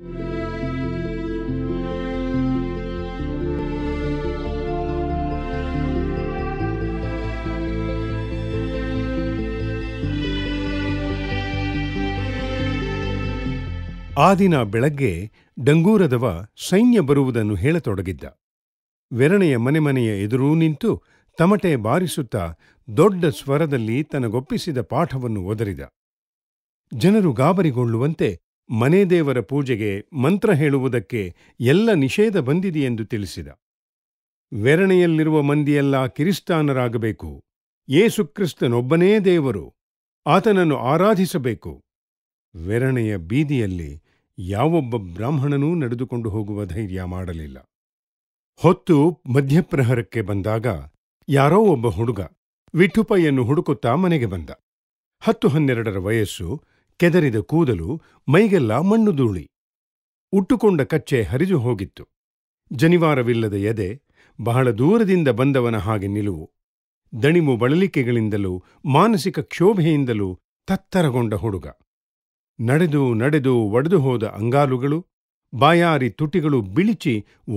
ಆ ದಿನ ಬೆಳಗ್ಗೆ ಡಂಗೂರದವ ಸೈನ್ಯ ಬರುವುದನ್ನು ಹೇಳತೊಡಗಿದ್ದ ವೆರಣೆಯ ಮನೆ ಮನೆಯ ಎದುರೂ ನಿಂತು ತಮಟೆ ಬಾರಿಸುತ್ತ ದೊಡ್ಡ ಸ್ವರದಲ್ಲಿ ತನಗೊಪ್ಪಿಸಿದ ಪಾಠವನ್ನು ಒದರಿದ ಜನರು ಗಾಬರಿಗೊಳ್ಳುವಂತೆ ಮನೆ ದೇವರ ಪೂಜೆಗೆ ಮಂತ್ರ ಹೇಳುವುದಕ್ಕೆ ಎಲ್ಲ ನಿಷೇಧ ಬಂದಿದೆಯೆಂದು ತಿಳಿಸಿದ ವೆರಣೆಯಲ್ಲಿರುವ ಮಂದಿಯೆಲ್ಲ ಕಿರಿಸ್ತಾನರಾಗಬೇಕು ಯೇಸುಕ್ರಿಸ್ತನೊಬ್ಬನೇ ದೇವರು ಆತನನ್ನು ಆರಾಧಿಸಬೇಕು ವೆರಣೆಯ ಬೀದಿಯಲ್ಲಿ ಯಾವೊಬ್ಬ ಬ್ರಾಹ್ಮಣನೂ ನಡೆದುಕೊಂಡು ಹೋಗುವ ಧೈರ್ಯ ಮಾಡಲಿಲ್ಲ ಹೊತ್ತು ಮಧ್ಯಪ್ರಹರಕ್ಕೆ ಬಂದಾಗ ಯಾರೋ ಒಬ್ಬ ಹುಡುಗ ವಿಠುಪೈಯನ್ನು ಹುಡುಕುತ್ತಾ ಮನೆಗೆ ಬಂದ ಹತ್ತು ಹನ್ನೆರಡರ ವಯಸ್ಸು ಕೆದರಿದ ಕೂದಲು ಮೈಗೆಲ್ಲ ಮಣ್ಣು ಧೂಳಿ ಉಟ್ಟುಕೊಂಡ ಕಚ್ಚೆ ಹರಿದು ಹೋಗಿತ್ತು ಜನಿವಾರವಿಲ್ಲದ ಎದೆ ಬಹಳ ದೂರದಿಂದ ಬಂದವನ ಹಾಗೆ ನಿಲುವು ದಣಿಮು ಬಳಲಿಕೆಗಳಿಂದಲೂ ಮಾನಸಿಕ ಕ್ಷೋಭೆಯಿಂದಲೂ ತತ್ತರಗೊಂಡ ಹುಡುಗ ನಡೆದು ನಡೆದು ಒಡೆದು ಹೋದ ಅಂಗಾಲುಗಳು ಬಾಯಾರಿ ತುಟಿಗಳು ಬಿಳಿಚಿ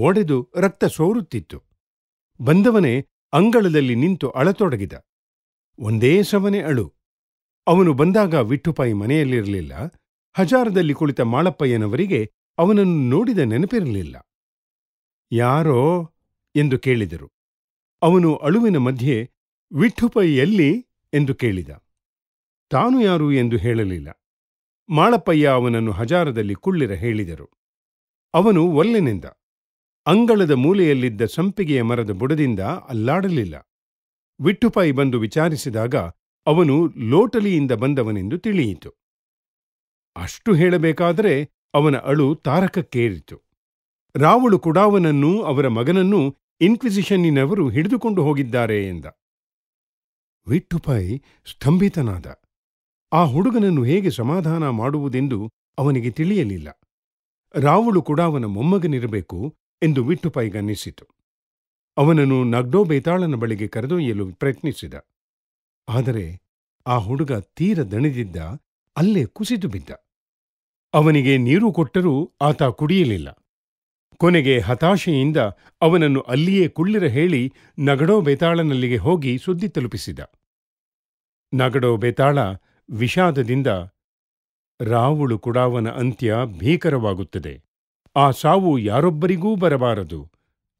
ಒಡೆದು ರಕ್ತ ಸೋರುತ್ತಿತ್ತು ಬಂದವನೇ ಅಂಗಳದಲ್ಲಿ ನಿಂತು ಅಳತೊಡಗಿದ ಒಂದೇ ಸವನೆ ಅಳು ಅವನು ಬಂದಾಗ ವಿಠುಪಾಯಿ ಮನೆಯಲ್ಲಿರಲಿಲ್ಲ ಹಜಾರದಲ್ಲಿ ಕುಳಿತ ಮಾಳಪ್ಪಯ್ಯನವರಿಗೆ ಅವನನ್ನು ನೋಡಿದ ನೆನಪಿರಲಿಲ್ಲ ಯಾರೋ ಎಂದು ಕೇಳಿದರು ಅವನು ಅಳುವಿನ ಮಧ್ಯೆ ವಿಠುಪೈಯಲ್ಲಿ ಎಂದು ಕೇಳಿದ ತಾನು ಯಾರು ಎಂದು ಹೇಳಲಿಲ್ಲ ಮಾಳಪ್ಪಯ್ಯ ಅವನನ್ನು ಹಜಾರದಲ್ಲಿ ಕುಳ್ಳಿರ ಹೇಳಿದರು ಅವನು ಒಲ್ಲೆನೆಂದ ಅಂಗಳದ ಮೂಲೆಯಲ್ಲಿದ್ದ ಸಂಪಿಗೆಯ ಮರದ ಬುಡದಿಂದ ಅಲ್ಲಾಡಲಿಲ್ಲ ವಿಠುಪಾಯಿ ಬಂದು ವಿಚಾರಿಸಿದಾಗ ಅವನು ಲೋಟಲಿಯಿಂದ ಬಂದವನೆಂದು ತಿಳಿಯಿತು ಅಷ್ಟು ಹೇಳಬೇಕಾದರೆ ಅವನ ಅಳು ತಾರಕಕ್ಕೇರಿತು ರಾವುಳು ಕುಡಾವನನ್ನೂ ಅವರ ಮಗನನ್ನೂ ಇನ್ಕ್ವಿಸಿಷನ್ನಿನವರು ಹಿಡಿದುಕೊಂಡು ಹೋಗಿದ್ದಾರೆ ಎಂದ ವಿಟ್ಟುಪೈ ಸ್ತಂಭಿತನಾದ ಆ ಹುಡುಗನನ್ನು ಹೇಗೆ ಸಮಾಧಾನ ಮಾಡುವುದೆಂದು ಅವನಿಗೆ ತಿಳಿಯಲಿಲ್ಲ ರಾವಳು ಕೂಡ ಮೊಮ್ಮಗನಿರಬೇಕು ಎಂದು ಗನ್ನಿಸಿತು ಅವನನ್ನು ನಗ್ಡೋ ಬೇತಾಳನ ಬಳಿಗೆ ಕರೆದೊಯ್ಯಲು ಪ್ರಯತ್ನಿಸಿದ ಆದರೆ ಆ ಹುಡುಗ ತೀರ ದಣಿದಿದ್ದ ಅಲ್ಲೇ ಕುಸಿದು ಬಿದ್ದ ಅವನಿಗೆ ನೀರು ಕೊಟ್ಟರೂ ಆತ ಕುಡಿಯಲಿಲ್ಲ ಕೊನೆಗೆ ಹತಾಶೆಯಿಂದ ಅವನನ್ನು ಅಲ್ಲಿಯೇ ಕುಳ್ಳಿರ ಹೇಳಿ ನಗಡೋ ಬೇತಾಳನಲ್ಲಿಗೆ ಹೋಗಿ ಸುದ್ದಿ ತಲುಪಿಸಿದ ನಗಡೋ ಬೇತಾಳ ವಿಷಾದದಿಂದ ರಾವುಳು ಕುಡಾವನ ಅಂತ್ಯ ಭೀಕರವಾಗುತ್ತದೆ ಆ ಸಾವು ಯಾರೊಬ್ಬರಿಗೂ ಬರಬಾರದು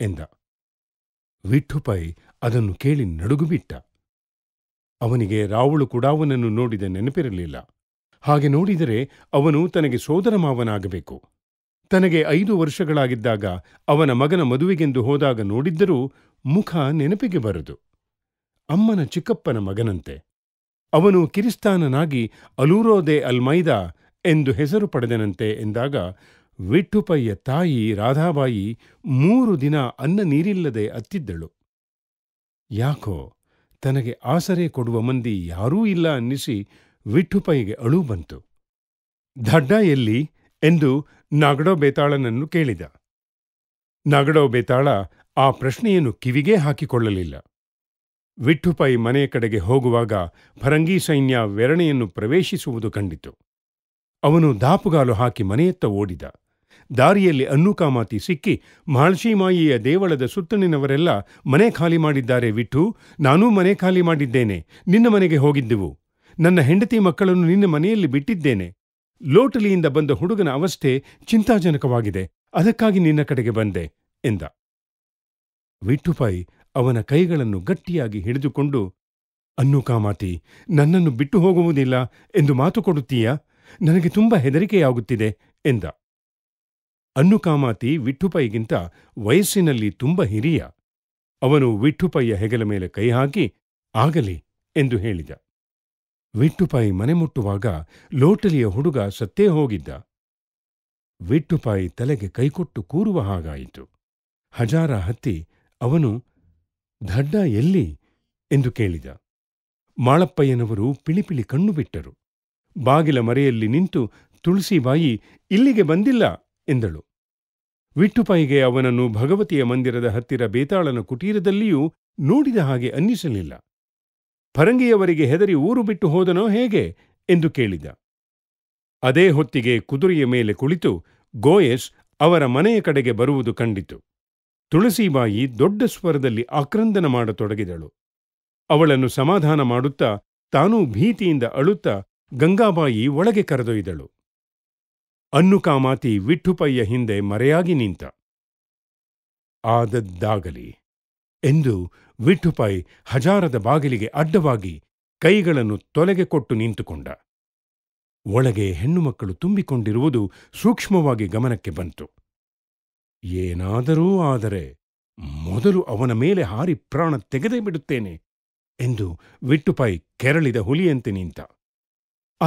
ಎಂದ ವಿಠುಪೈ ಅದನ್ನು ಕೇಳಿ ನಡುಗುಬಿಟ್ಟ ಅವನಿಗೆ ರಾವಳು ಕುಡಾವನನ್ನು ನೋಡಿದ ನೆನಪಿರಲಿಲ್ಲ ಹಾಗೆ ನೋಡಿದರೆ ಅವನು ತನಗೆ ಸೋದರ ಮಾವನಾಗಬೇಕು ತನಗೆ ಐದು ವರ್ಷಗಳಾಗಿದ್ದಾಗ ಅವನ ಮಗನ ಮದುವೆಗೆಂದು ಹೋದಾಗ ನೋಡಿದ್ದರೂ ಮುಖ ನೆನಪಿಗೆ ಬರದು ಅಮ್ಮನ ಚಿಕ್ಕಪ್ಪನ ಮಗನಂತೆ ಅವನು ಕಿರಿಸ್ತಾನನಾಗಿ ಅಲೂರೋದೆ ಅಲ್ಮೈದಾ ಎಂದು ಹೆಸರು ಪಡೆದನಂತೆ ಎಂದಾಗ ವಿಠುಪಯ್ಯ ತಾಯಿ ರಾಧಾಬಾಯಿ ಮೂರು ದಿನ ಅನ್ನ ನೀರಿಲ್ಲದೆ ಅತ್ತಿದ್ದಳು ಯಾಕೋ ತನಗೆ ಆಸರೆ ಕೊಡುವ ಮಂದಿ ಯಾರೂ ಇಲ್ಲ ಅನ್ನಿಸಿ ವಿಠುಪೈಗೆ ಅಳು ಬಂತು ದಡ್ಡ ಎಲ್ಲಿ ಎಂದು ನಾಗಡೋ ಬೇತಾಳನನ್ನು ಕೇಳಿದ ನಾಗಡೋ ಬೇತಾಳ ಆ ಪ್ರಶ್ನೆಯನ್ನು ಕಿವಿಗೇ ಹಾಕಿಕೊಳ್ಳಲಿಲ್ಲ ವಿಠುಪೈ ಮನೆಯ ಕಡೆಗೆ ಹೋಗುವಾಗ ಫರಂಗಿ ಸೈನ್ಯ ವೆರಣೆಯನ್ನು ಪ್ರವೇಶಿಸುವುದು ಕಂಡಿತು ಅವನು ದಾಪುಗಾಲು ಹಾಕಿ ಮನೆಯತ್ತ ಓಡಿದ ದಾರಿಯಲ್ಲಿ ಅನ್ನುಕಾಮಾತಿ ಸಿಕ್ಕಿ ಮಾಳ್ಶಿಮಾಯಿಯ ದೇವಳದ ಸುತ್ತಲಿನವರೆಲ್ಲ ಮನೆ ಖಾಲಿ ಮಾಡಿದ್ದಾರೆ ವಿಠು ನಾನೂ ಮನೆ ಖಾಲಿ ಮಾಡಿದ್ದೇನೆ ನಿನ್ನ ಮನೆಗೆ ಹೋಗಿದ್ದೆವು ನನ್ನ ಹೆಂಡತಿ ಮಕ್ಕಳನ್ನು ನಿನ್ನ ಮನೆಯಲ್ಲಿ ಬಿಟ್ಟಿದ್ದೇನೆ ಲೋಟಲಿಯಿಂದ ಬಂದ ಹುಡುಗನ ಅವಸ್ಥೆ ಚಿಂತಾಜನಕವಾಗಿದೆ ಅದಕ್ಕಾಗಿ ನಿನ್ನ ಕಡೆಗೆ ಬಂದೆ ಎಂದ ವಿಠುಪಾಯಿ ಅವನ ಕೈಗಳನ್ನು ಗಟ್ಟಿಯಾಗಿ ಹಿಡಿದುಕೊಂಡು ಅನ್ನು ಕಾಮಾತಿ ನನ್ನನ್ನು ಬಿಟ್ಟು ಹೋಗುವುದಿಲ್ಲ ಎಂದು ಮಾತು ಕೊಡುತ್ತೀಯಾ ನನಗೆ ತುಂಬ ಹೆದರಿಕೆಯಾಗುತ್ತಿದೆ ಎಂದ ಅನ್ನುಕಾಮಾತಿ ವಿಠುಪೈಗಿಂತ ವಯಸ್ಸಿನಲ್ಲಿ ತುಂಬ ಹಿರಿಯ ಅವನು ವಿಠುಪೈಯ ಹೆಗಲ ಮೇಲೆ ಕೈ ಹಾಕಿ ಆಗಲಿ ಎಂದು ಹೇಳಿದ ವಿಟ್ಟುಪಾಯಿ ಮನೆ ಮುಟ್ಟುವಾಗ ಲೋಟಲಿಯ ಹುಡುಗ ಸತ್ತೇ ಹೋಗಿದ್ದ ವಿಟ್ಟುಪಾಯಿ ತಲೆಗೆ ಕೈಕೊಟ್ಟು ಕೂರುವ ಹಾಗಾಯಿತು ಹಜಾರ ಹತ್ತಿ ಅವನು ದಡ್ಡ ಎಲ್ಲಿ ಎಂದು ಕೇಳಿದ ಮಾಳಪ್ಪಯ್ಯನವರು ಪಿಳಿಪಿಳಿ ಕಣ್ಣು ಬಿಟ್ಟರು ಬಾಗಿಲ ಮರೆಯಲ್ಲಿ ನಿಂತು ತುಳಸಿಬಾಯಿ ಇಲ್ಲಿಗೆ ಬಂದಿಲ್ಲ ಎಂದಳು ವಿಟ್ಟುಪೈಗೆ ಅವನನ್ನು ಭಗವತಿಯ ಮಂದಿರದ ಹತ್ತಿರ ಬೇತಾಳನ ಕುಟೀರದಲ್ಲಿಯೂ ನೋಡಿದ ಹಾಗೆ ಅನ್ನಿಸಲಿಲ್ಲ ಫರಂಗಿಯವರಿಗೆ ಹೆದರಿ ಊರು ಬಿಟ್ಟು ಹೋದನೋ ಹೇಗೆ ಎಂದು ಕೇಳಿದ ಅದೇ ಹೊತ್ತಿಗೆ ಕುದುರೆಯ ಮೇಲೆ ಕುಳಿತು ಗೋಯಸ್ ಅವರ ಮನೆಯ ಕಡೆಗೆ ಬರುವುದು ಕಂಡಿತು ತುಳಸಿಬಾಯಿ ದೊಡ್ಡ ಸ್ವರದಲ್ಲಿ ಆಕ್ರಂದನ ಮಾಡತೊಡಗಿದಳು ಅವಳನ್ನು ಸಮಾಧಾನ ಮಾಡುತ್ತಾ ತಾನೂ ಭೀತಿಯಿಂದ ಅಳುತ್ತಾ ಗಂಗಾಬಾಯಿ ಒಳಗೆ ಕರೆದೊಯ್ದಳು ಅನ್ನು ಕಾಮಾತಿ ವಿಠುಪಯ್ಯ ಹಿಂದೆ ಮರೆಯಾಗಿ ನಿಂತ ಆದದ್ದಾಗಲಿ ಎಂದು ವಿಠುಪೈ ಹಜಾರದ ಬಾಗಿಲಿಗೆ ಅಡ್ಡವಾಗಿ ಕೈಗಳನ್ನು ತೊಲೆಗೆ ಕೊಟ್ಟು ನಿಂತುಕೊಂಡ ಒಳಗೆ ಹೆಣ್ಣುಮಕ್ಕಳು ತುಂಬಿಕೊಂಡಿರುವುದು ಸೂಕ್ಷ್ಮವಾಗಿ ಗಮನಕ್ಕೆ ಬಂತು ಏನಾದರೂ ಆದರೆ ಮೊದಲು ಅವನ ಮೇಲೆ ಹಾರಿ ಪ್ರಾಣ ತೆಗೆದೇ ಬಿಡುತ್ತೇನೆ ಎಂದು ವಿಟ್ಟುಪೈ ಕೆರಳಿದ ಹುಲಿಯಂತೆ ನಿಂತ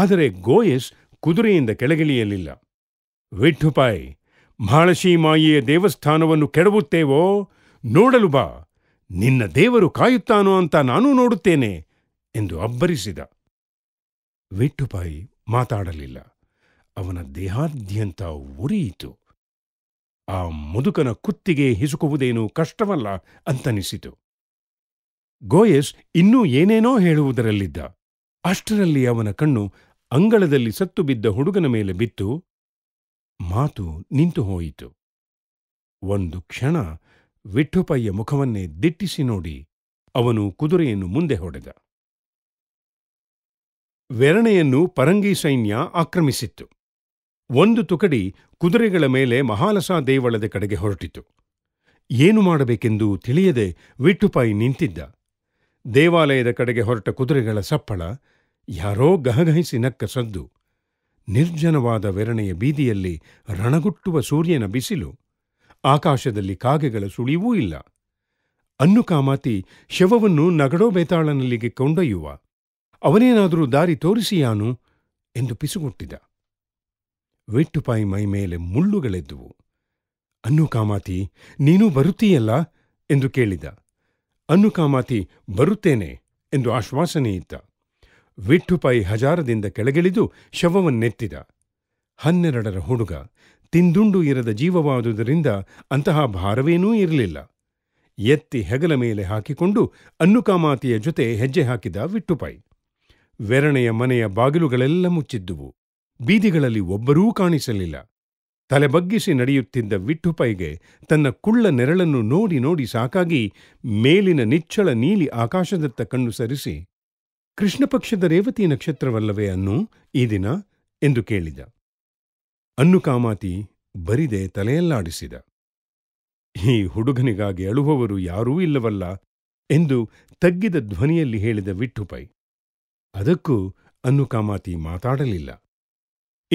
ಆದರೆ ಗೋಯಸ್ ಕುದುರೆಯಿಂದ ಕೆಳಗಿಳಿಯಲಿಲ್ಲ ವಿಠುಪಾಯ್ ಮಹಾಳಶಿ ಮಾಯಿಯ ದೇವಸ್ಥಾನವನ್ನು ಕೆಡವುತ್ತೇವೋ ನೋಡಲು ಬಾ ನಿನ್ನ ದೇವರು ಕಾಯುತ್ತಾನೋ ಅಂತ ನಾನೂ ನೋಡುತ್ತೇನೆ ಎಂದು ಅಬ್ಬರಿಸಿದ ವಿಠುಪಾಯಿ ಮಾತಾಡಲಿಲ್ಲ ಅವನ ದೇಹಾದ್ಯಂತ ಉರಿಯಿತು ಆ ಮುದುಕನ ಕುತ್ತಿಗೆ ಹಿಸುಕುವುದೇನೂ ಕಷ್ಟವಲ್ಲ ಅಂತನಿಸಿತು ಗೋಯಸ್ ಇನ್ನೂ ಏನೇನೋ ಹೇಳುವುದರಲ್ಲಿದ್ದ ಅಷ್ಟರಲ್ಲಿ ಅವನ ಕಣ್ಣು ಅಂಗಳದಲ್ಲಿ ಸತ್ತು ಬಿದ್ದ ಹುಡುಗನ ಮೇಲೆ ಬಿತ್ತು ಮಾತು ನಿಂತು ಹೋಯಿತು ಒಂದು ಕ್ಷಣ ವಿಠುಪಯ್ಯ ಮುಖವನ್ನೇ ದಿಟ್ಟಿಸಿ ನೋಡಿ ಅವನು ಕುದುರೆಯನ್ನು ಮುಂದೆ ಹೊಡೆದ ವೆರಣೆಯನ್ನು ಪರಂಗಿ ಸೈನ್ಯ ಆಕ್ರಮಿಸಿತ್ತು ಒಂದು ತುಕಡಿ ಕುದುರೆಗಳ ಮೇಲೆ ಮಹಾಲಸಾ ದೇವಳದ ಕಡೆಗೆ ಹೊರಟಿತು ಏನು ಮಾಡಬೇಕೆಂದು ತಿಳಿಯದೆ ವಿಠುಪಾಯಿ ನಿಂತಿದ್ದ ದೇವಾಲಯದ ಕಡೆಗೆ ಹೊರಟ ಕುದುರೆಗಳ ಸಪ್ಪಳ ಯಾರೋ ಗಹಗಹಿಸಿ ನಕ್ಕ ಸದ್ದು ನಿರ್ಜನವಾದ ವೆರಣೆಯ ಬೀದಿಯಲ್ಲಿ ರಣಗುಟ್ಟುವ ಸೂರ್ಯನ ಬಿಸಿಲು ಆಕಾಶದಲ್ಲಿ ಕಾಗೆಗಳ ಸುಳಿವೂ ಇಲ್ಲ ಅನ್ನು ಕಾಮಾತಿ ಶವವನ್ನು ನಗಡೋ ಬೇತಾಳನಲ್ಲಿಗೆ ಕೊಂಡೊಯ್ಯುವ ಅವನೇನಾದರೂ ದಾರಿ ತೋರಿಸಿಯಾನು ಎಂದು ಪಿಸುಗುಟ್ಟಿದ ವೆಟ್ಟುಪಾಯಿ ಮೈ ಮೇಲೆ ಮುಳ್ಳುಗಳೆದ್ದುವು ಅನ್ನು ಕಾಮಾತಿ ನೀನೂ ಬರುತ್ತೀಯಲ್ಲ ಎಂದು ಕೇಳಿದ ಅನ್ನು ಕಾಮಾತಿ ಬರುತ್ತೇನೆ ಎಂದು ಆಶ್ವಾಸನೆಯಿತ್ತ ವಿಠುಪಾಯಿ ಹಜಾರದಿಂದ ಕೆಳಗಿಳಿದು ಶವವನ್ನೆತ್ತಿದ ಹನ್ನೆರಡರ ಹುಡುಗ ತಿಂದುಂಡು ಇರದ ಜೀವವಾದುದರಿಂದ ಅಂತಹ ಭಾರವೇನೂ ಇರಲಿಲ್ಲ ಎತ್ತಿ ಹೆಗಲ ಮೇಲೆ ಹಾಕಿಕೊಂಡು ಅನ್ನುಕಾಮಾತಿಯ ಜೊತೆ ಹೆಜ್ಜೆ ಹಾಕಿದ ವಿಟ್ಟುಪಾಯಿ ವೆರಣೆಯ ಮನೆಯ ಬಾಗಿಲುಗಳೆಲ್ಲ ಮುಚ್ಚಿದ್ದುವು ಬೀದಿಗಳಲ್ಲಿ ಒಬ್ಬರೂ ಕಾಣಿಸಲಿಲ್ಲ ತಲೆಬಗ್ಗಿಸಿ ನಡೆಯುತ್ತಿದ್ದ ವಿಠುಪೈಗೆ ತನ್ನ ಕುಳ್ಳ ನೆರಳನ್ನು ನೋಡಿ ನೋಡಿ ಸಾಕಾಗಿ ಮೇಲಿನ ನಿಚ್ಚಳ ನೀಲಿ ಆಕಾಶದತ್ತ ಕಣ್ಣು ಸರಿಸಿ ಕೃಷ್ಣಪಕ್ಷದ ರೇವತಿ ನಕ್ಷತ್ರವಲ್ಲವೇ ಅನ್ನು ಈ ದಿನ ಎಂದು ಕೇಳಿದ ಅನ್ನು ಕಾಮಾತಿ ಬರಿದೆ ತಲೆಯಲ್ಲಾಡಿಸಿದ ಈ ಹುಡುಗನಿಗಾಗಿ ಅಳುವವರು ಯಾರೂ ಇಲ್ಲವಲ್ಲ ಎಂದು ತಗ್ಗಿದ ಧ್ವನಿಯಲ್ಲಿ ಹೇಳಿದ ವಿಠುಪೈ ಅದಕ್ಕೂ ಅನ್ನು ಕಾಮಾತಿ ಮಾತಾಡಲಿಲ್ಲ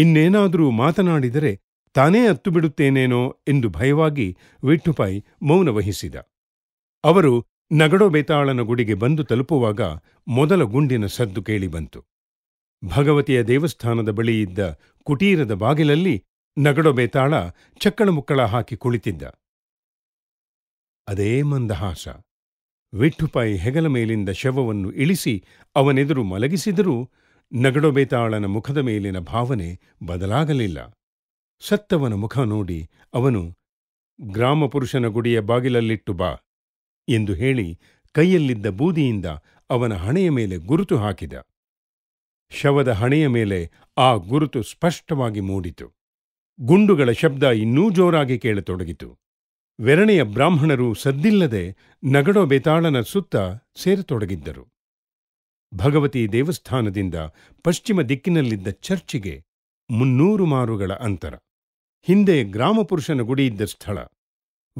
ಇನ್ನೇನಾದರೂ ಮಾತನಾಡಿದರೆ ತಾನೇ ಅತ್ತು ಬಿಡುತ್ತೇನೇನೋ ಎಂದು ಭಯವಾಗಿ ವಿಠುಪೈ ಮೌನವಹಿಸಿದ ಅವರು ನಗಡೋ ಬೇತಾಳನ ಗುಡಿಗೆ ಬಂದು ತಲುಪುವಾಗ ಮೊದಲ ಗುಂಡಿನ ಸದ್ದು ಕೇಳಿಬಂತು ಭಗವತಿಯ ದೇವಸ್ಥಾನದ ಬಳಿ ಇದ್ದ ಕುಟೀರದ ಬಾಗಿಲಲ್ಲಿ ನಗಡೋ ಬೇತಾಳ ಮುಕ್ಕಳ ಹಾಕಿ ಕುಳಿತಿದ್ದ ಅದೇ ಮಂದಹಾಸ ವಿಠುಪಾಯಿ ಹೆಗಲ ಮೇಲಿಂದ ಶವವನ್ನು ಇಳಿಸಿ ಅವನೆದುರು ಮಲಗಿಸಿದರೂ ನಗಡೊಬೇತಾಳನ ಮುಖದ ಮೇಲಿನ ಭಾವನೆ ಬದಲಾಗಲಿಲ್ಲ ಸತ್ತವನ ಮುಖ ನೋಡಿ ಅವನು ಗ್ರಾಮ ಪುರುಷನ ಗುಡಿಯ ಬಾಗಿಲಲ್ಲಿಟ್ಟು ಬಾ ಎಂದು ಹೇಳಿ ಕೈಯಲ್ಲಿದ್ದ ಬೂದಿಯಿಂದ ಅವನ ಹಣೆಯ ಮೇಲೆ ಗುರುತು ಹಾಕಿದ ಶವದ ಹಣೆಯ ಮೇಲೆ ಆ ಗುರುತು ಸ್ಪಷ್ಟವಾಗಿ ಮೂಡಿತು ಗುಂಡುಗಳ ಶಬ್ದ ಇನ್ನೂ ಜೋರಾಗಿ ಕೇಳತೊಡಗಿತು ವೆರಣೆಯ ಬ್ರಾಹ್ಮಣರು ಸದ್ದಿಲ್ಲದೆ ನಗಡೋ ಬೇತಾಳನ ಸುತ್ತ ಸೇರತೊಡಗಿದ್ದರು ಭಗವತಿ ದೇವಸ್ಥಾನದಿಂದ ಪಶ್ಚಿಮ ದಿಕ್ಕಿನಲ್ಲಿದ್ದ ಚರ್ಚಿಗೆ ಮುನ್ನೂರು ಮಾರುಗಳ ಅಂತರ ಹಿಂದೆ ಗ್ರಾಮಪುರುಷನ ಗುಡಿಯಿದ್ದ ಸ್ಥಳ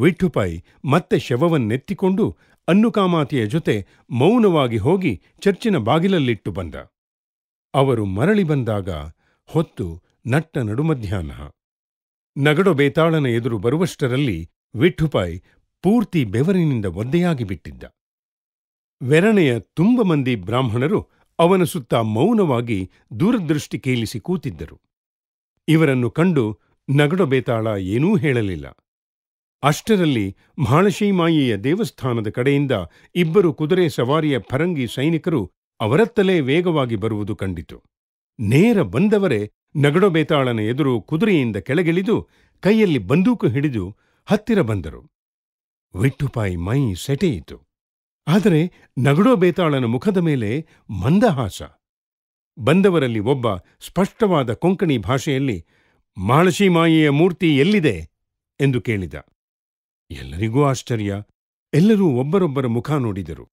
ವಿಠುಪಾಯಿ ಮತ್ತೆ ಶವವನ್ನೆತ್ತಿಕೊಂಡು ಅನ್ನುಕಾಮಾತಿಯ ಜೊತೆ ಮೌನವಾಗಿ ಹೋಗಿ ಚರ್ಚಿನ ಬಾಗಿಲಲ್ಲಿಟ್ಟು ಬಂದ ಅವರು ಮರಳಿ ಬಂದಾಗ ಹೊತ್ತು ನಟ್ಟ ನಡು ಮಧ್ಯಾಹ್ನ ನಗಡೊ ಬೇತಾಳನ ಎದುರು ಬರುವಷ್ಟರಲ್ಲಿ ವಿಠುಪಾಯಿ ಪೂರ್ತಿ ಬೆವರಿನಿಂದ ಒದ್ದೆಯಾಗಿ ಬಿಟ್ಟಿದ್ದ ವೆರಣೆಯ ತುಂಬ ಮಂದಿ ಬ್ರಾಹ್ಮಣರು ಅವನ ಸುತ್ತ ಮೌನವಾಗಿ ದೂರದೃಷ್ಟಿ ಕೇಳಿಸಿ ಕೂತಿದ್ದರು ಇವರನ್ನು ಕಂಡು ನಗಡೊ ಬೇತಾಳ ಏನೂ ಹೇಳಲಿಲ್ಲ ಅಷ್ಟರಲ್ಲಿ ಮಹಾಳಶೀಮಾಯಿಯ ದೇವಸ್ಥಾನದ ಕಡೆಯಿಂದ ಇಬ್ಬರು ಕುದುರೆ ಸವಾರಿಯ ಫರಂಗಿ ಸೈನಿಕರು ಅವರತ್ತಲೇ ವೇಗವಾಗಿ ಬರುವುದು ಕಂಡಿತು ನೇರ ಬಂದವರೇ ನಗಡೋಬೇತಾಳನ ಎದುರು ಕುದುರೆಯಿಂದ ಕೆಳಗಿಳಿದು ಕೈಯಲ್ಲಿ ಬಂದೂಕು ಹಿಡಿದು ಹತ್ತಿರ ಬಂದರು ವಿಟ್ಟುಪಾಯಿ ಮೈ ಸೆಟೆಯಿತು ಆದರೆ ನಗಡೋಬೇತಾಳನ ಮುಖದ ಮೇಲೆ ಮಂದಹಾಸ ಬಂದವರಲ್ಲಿ ಒಬ್ಬ ಸ್ಪಷ್ಟವಾದ ಕೊಂಕಣಿ ಭಾಷೆಯಲ್ಲಿ ಮಾಳಶೀಮಾಯಿಯ ಮೂರ್ತಿ ಎಲ್ಲಿದೆ ಎಂದು ಕೇಳಿದ ಎಲ್ಲರಿಗೂ ಆಶ್ಚರ್ಯ ಎಲ್ಲರೂ ಒಬ್ಬರೊಬ್ಬರ ಮುಖ ನೋಡಿದರು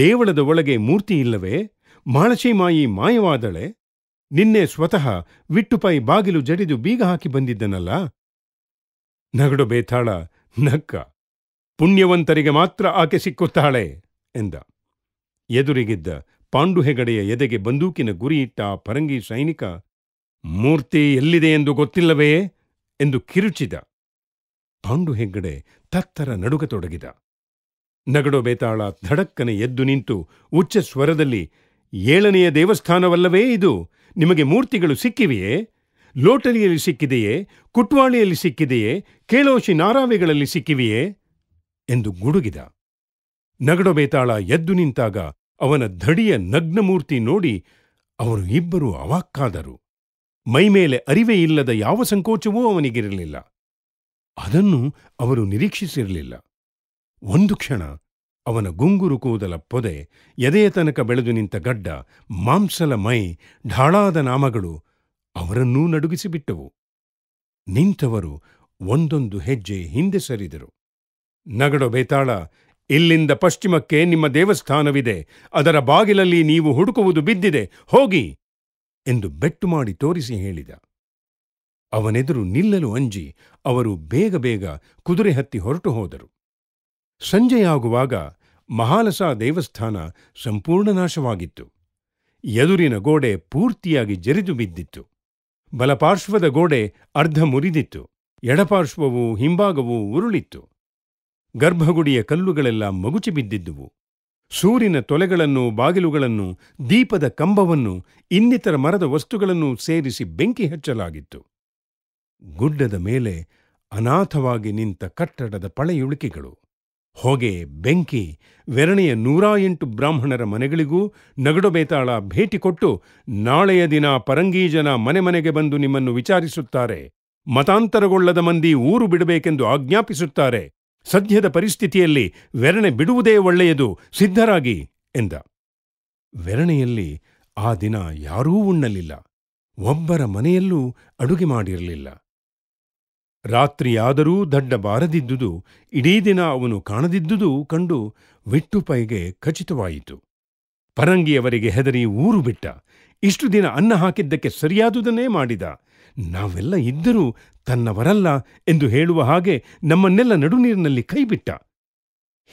ದೇವಳದ ಒಳಗೆ ಮೂರ್ತಿ ಇಲ್ಲವೇ ಮಾಳಶೀಮಾಯಿ ಮಾಯವಾದಳೆ ನಿನ್ನೆ ಸ್ವತಃ ವಿಟ್ಟುಪೈ ಬಾಗಿಲು ಜಡಿದು ಬೀಗ ಹಾಕಿ ಬಂದಿದ್ದನಲ್ಲ ನಗಡು ಬೇತಾಳ ನಕ್ಕ ಪುಣ್ಯವಂತರಿಗೆ ಮಾತ್ರ ಆಕೆ ಸಿಕ್ಕುತ್ತಾಳೆ ಎಂದ ಎದುರಿಗಿದ್ದ ಪಾಂಡುಹೆಗಡೆಯ ಎದೆಗೆ ಬಂದೂಕಿನ ಗುರಿಯಿಟ್ಟ ಆ ಪರಂಗಿ ಸೈನಿಕ ಮೂರ್ತಿ ಎಲ್ಲಿದೆ ಎಂದು ಗೊತ್ತಿಲ್ಲವೇ ಎಂದು ಕಿರುಚಿದ ಪಾಂಡು ಹೆಗ್ಗಡೆ ತತ್ತರ ನಡುಗತೊಡಗಿದ ನಗಡೋ ಬೇತಾಳ ಧಡಕ್ಕನೆ ಎದ್ದು ನಿಂತು ಉಚ್ಚ ಸ್ವರದಲ್ಲಿ ಏಳನೆಯ ದೇವಸ್ಥಾನವಲ್ಲವೇ ಇದು ನಿಮಗೆ ಮೂರ್ತಿಗಳು ಸಿಕ್ಕಿವೆಯೇ ಲೋಟರಿಯಲ್ಲಿ ಸಿಕ್ಕಿದೆಯೇ ಕುಟ್ವಾಳಿಯಲ್ಲಿ ಸಿಕ್ಕಿದೆಯೇ ಕೇಳೋಶಿ ನಾರಾವೆಗಳಲ್ಲಿ ಸಿಕ್ಕಿವೆಯೇ ಎಂದು ಗುಡುಗಿದ ನಗಡೋ ಬೇತಾಳ ಎದ್ದು ನಿಂತಾಗ ಅವನ ಧಡಿಯ ನಗ್ನಮೂರ್ತಿ ನೋಡಿ ಅವರು ಇಬ್ಬರೂ ಅವಾಕ್ಕಾದರು ಮೈಮೇಲೆ ಅರಿವೇ ಇಲ್ಲದ ಯಾವ ಸಂಕೋಚವೂ ಅವನಿಗಿರಲಿಲ್ಲ ಅದನ್ನು ಅವರು ನಿರೀಕ್ಷಿಸಿರಲಿಲ್ಲ ಒಂದು ಕ್ಷಣ ಅವನ ಗುಂಗುರು ಕೂದಲ ಪೊದೆ ಎದೆಯ ತನಕ ಬೆಳೆದು ನಿಂತ ಗಡ್ಡ ಮಾಂಸಲ ಮೈ ಢಾಳಾದ ನಾಮಗಳು ಅವರನ್ನೂ ನಡುಗಿಸಿಬಿಟ್ಟವು ನಿಂತವರು ಒಂದೊಂದು ಹೆಜ್ಜೆ ಹಿಂದೆ ಸರಿದರು ನಗಡ ಬೇತಾಳ ಇಲ್ಲಿಂದ ಪಶ್ಚಿಮಕ್ಕೆ ನಿಮ್ಮ ದೇವಸ್ಥಾನವಿದೆ ಅದರ ಬಾಗಿಲಲ್ಲಿ ನೀವು ಹುಡುಕುವುದು ಬಿದ್ದಿದೆ ಹೋಗಿ ಎಂದು ಬೆಟ್ಟು ಮಾಡಿ ತೋರಿಸಿ ಹೇಳಿದ ಅವನೆದುರು ನಿಲ್ಲಲು ಅಂಜಿ ಅವರು ಬೇಗ ಬೇಗ ಕುದುರೆ ಹತ್ತಿ ಹೊರಟು ಹೋದರು ಸಂಜೆಯಾಗುವಾಗ ಮಹಾಲಸಾ ದೇವಸ್ಥಾನ ಸಂಪೂರ್ಣ ನಾಶವಾಗಿತ್ತು ಎದುರಿನ ಗೋಡೆ ಪೂರ್ತಿಯಾಗಿ ಜರಿದು ಬಿದ್ದಿತ್ತು ಬಲಪಾರ್ಶ್ವದ ಗೋಡೆ ಅರ್ಧ ಮುರಿದಿತ್ತು ಎಡಪಾರ್ಶ್ವವೂ ಹಿಂಭಾಗವೂ ಉರುಳಿತ್ತು ಗರ್ಭಗುಡಿಯ ಕಲ್ಲುಗಳೆಲ್ಲ ಮಗುಚಿ ಬಿದ್ದಿದ್ದುವು ಸೂರಿನ ತೊಲೆಗಳನ್ನು ಬಾಗಿಲುಗಳನ್ನು ದೀಪದ ಕಂಬವನ್ನು ಇನ್ನಿತರ ಮರದ ವಸ್ತುಗಳನ್ನು ಸೇರಿಸಿ ಬೆಂಕಿ ಹಚ್ಚಲಾಗಿತ್ತು ಗುಡ್ಡದ ಮೇಲೆ ಅನಾಥವಾಗಿ ನಿಂತ ಕಟ್ಟಡದ ಪಳೆಯುಳಿಕೆಗಳು ಹೊಗೆ ಬೆಂಕಿ ವೆರಣೆಯ ನೂರ ಎಂಟು ಬ್ರಾಹ್ಮಣರ ಮನೆಗಳಿಗೂ ನಗಡುಬೇತಾಳ ಭೇಟಿ ಕೊಟ್ಟು ನಾಳೆಯ ದಿನ ಪರಂಗೀಜನ ಮನೆ ಮನೆಗೆ ಬಂದು ನಿಮ್ಮನ್ನು ವಿಚಾರಿಸುತ್ತಾರೆ ಮತಾಂತರಗೊಳ್ಳದ ಮಂದಿ ಊರು ಬಿಡಬೇಕೆಂದು ಆಜ್ಞಾಪಿಸುತ್ತಾರೆ ಸದ್ಯದ ಪರಿಸ್ಥಿತಿಯಲ್ಲಿ ವೆರಣೆ ಬಿಡುವುದೇ ಒಳ್ಳೆಯದು ಸಿದ್ಧರಾಗಿ ಎಂದ ವೆರಣೆಯಲ್ಲಿ ಆ ದಿನ ಯಾರೂ ಉಣ್ಣಲಿಲ್ಲ ಒಬ್ಬರ ಮನೆಯಲ್ಲೂ ಅಡುಗೆ ಮಾಡಿರಲಿಲ್ಲ ರಾತ್ರಿಯಾದರೂ ದಡ್ಡ ಬಾರದಿದ್ದುದು ಇಡೀ ದಿನ ಅವನು ಕಾಣದಿದ್ದುದು ಕಂಡು ವಿಟ್ಟುಪೈಗೆ ಖಚಿತವಾಯಿತು ಪರಂಗಿಯವರಿಗೆ ಹೆದರಿ ಊರು ಬಿಟ್ಟ ಇಷ್ಟು ದಿನ ಅನ್ನ ಹಾಕಿದ್ದಕ್ಕೆ ಸರಿಯಾದುದನ್ನೇ ಮಾಡಿದ ನಾವೆಲ್ಲ ಇದ್ದರೂ ತನ್ನವರಲ್ಲ ಎಂದು ಹೇಳುವ ಹಾಗೆ ನಮ್ಮನ್ನೆಲ್ಲ ನಡುನೀರಿನಲ್ಲಿ ಕೈಬಿಟ್ಟ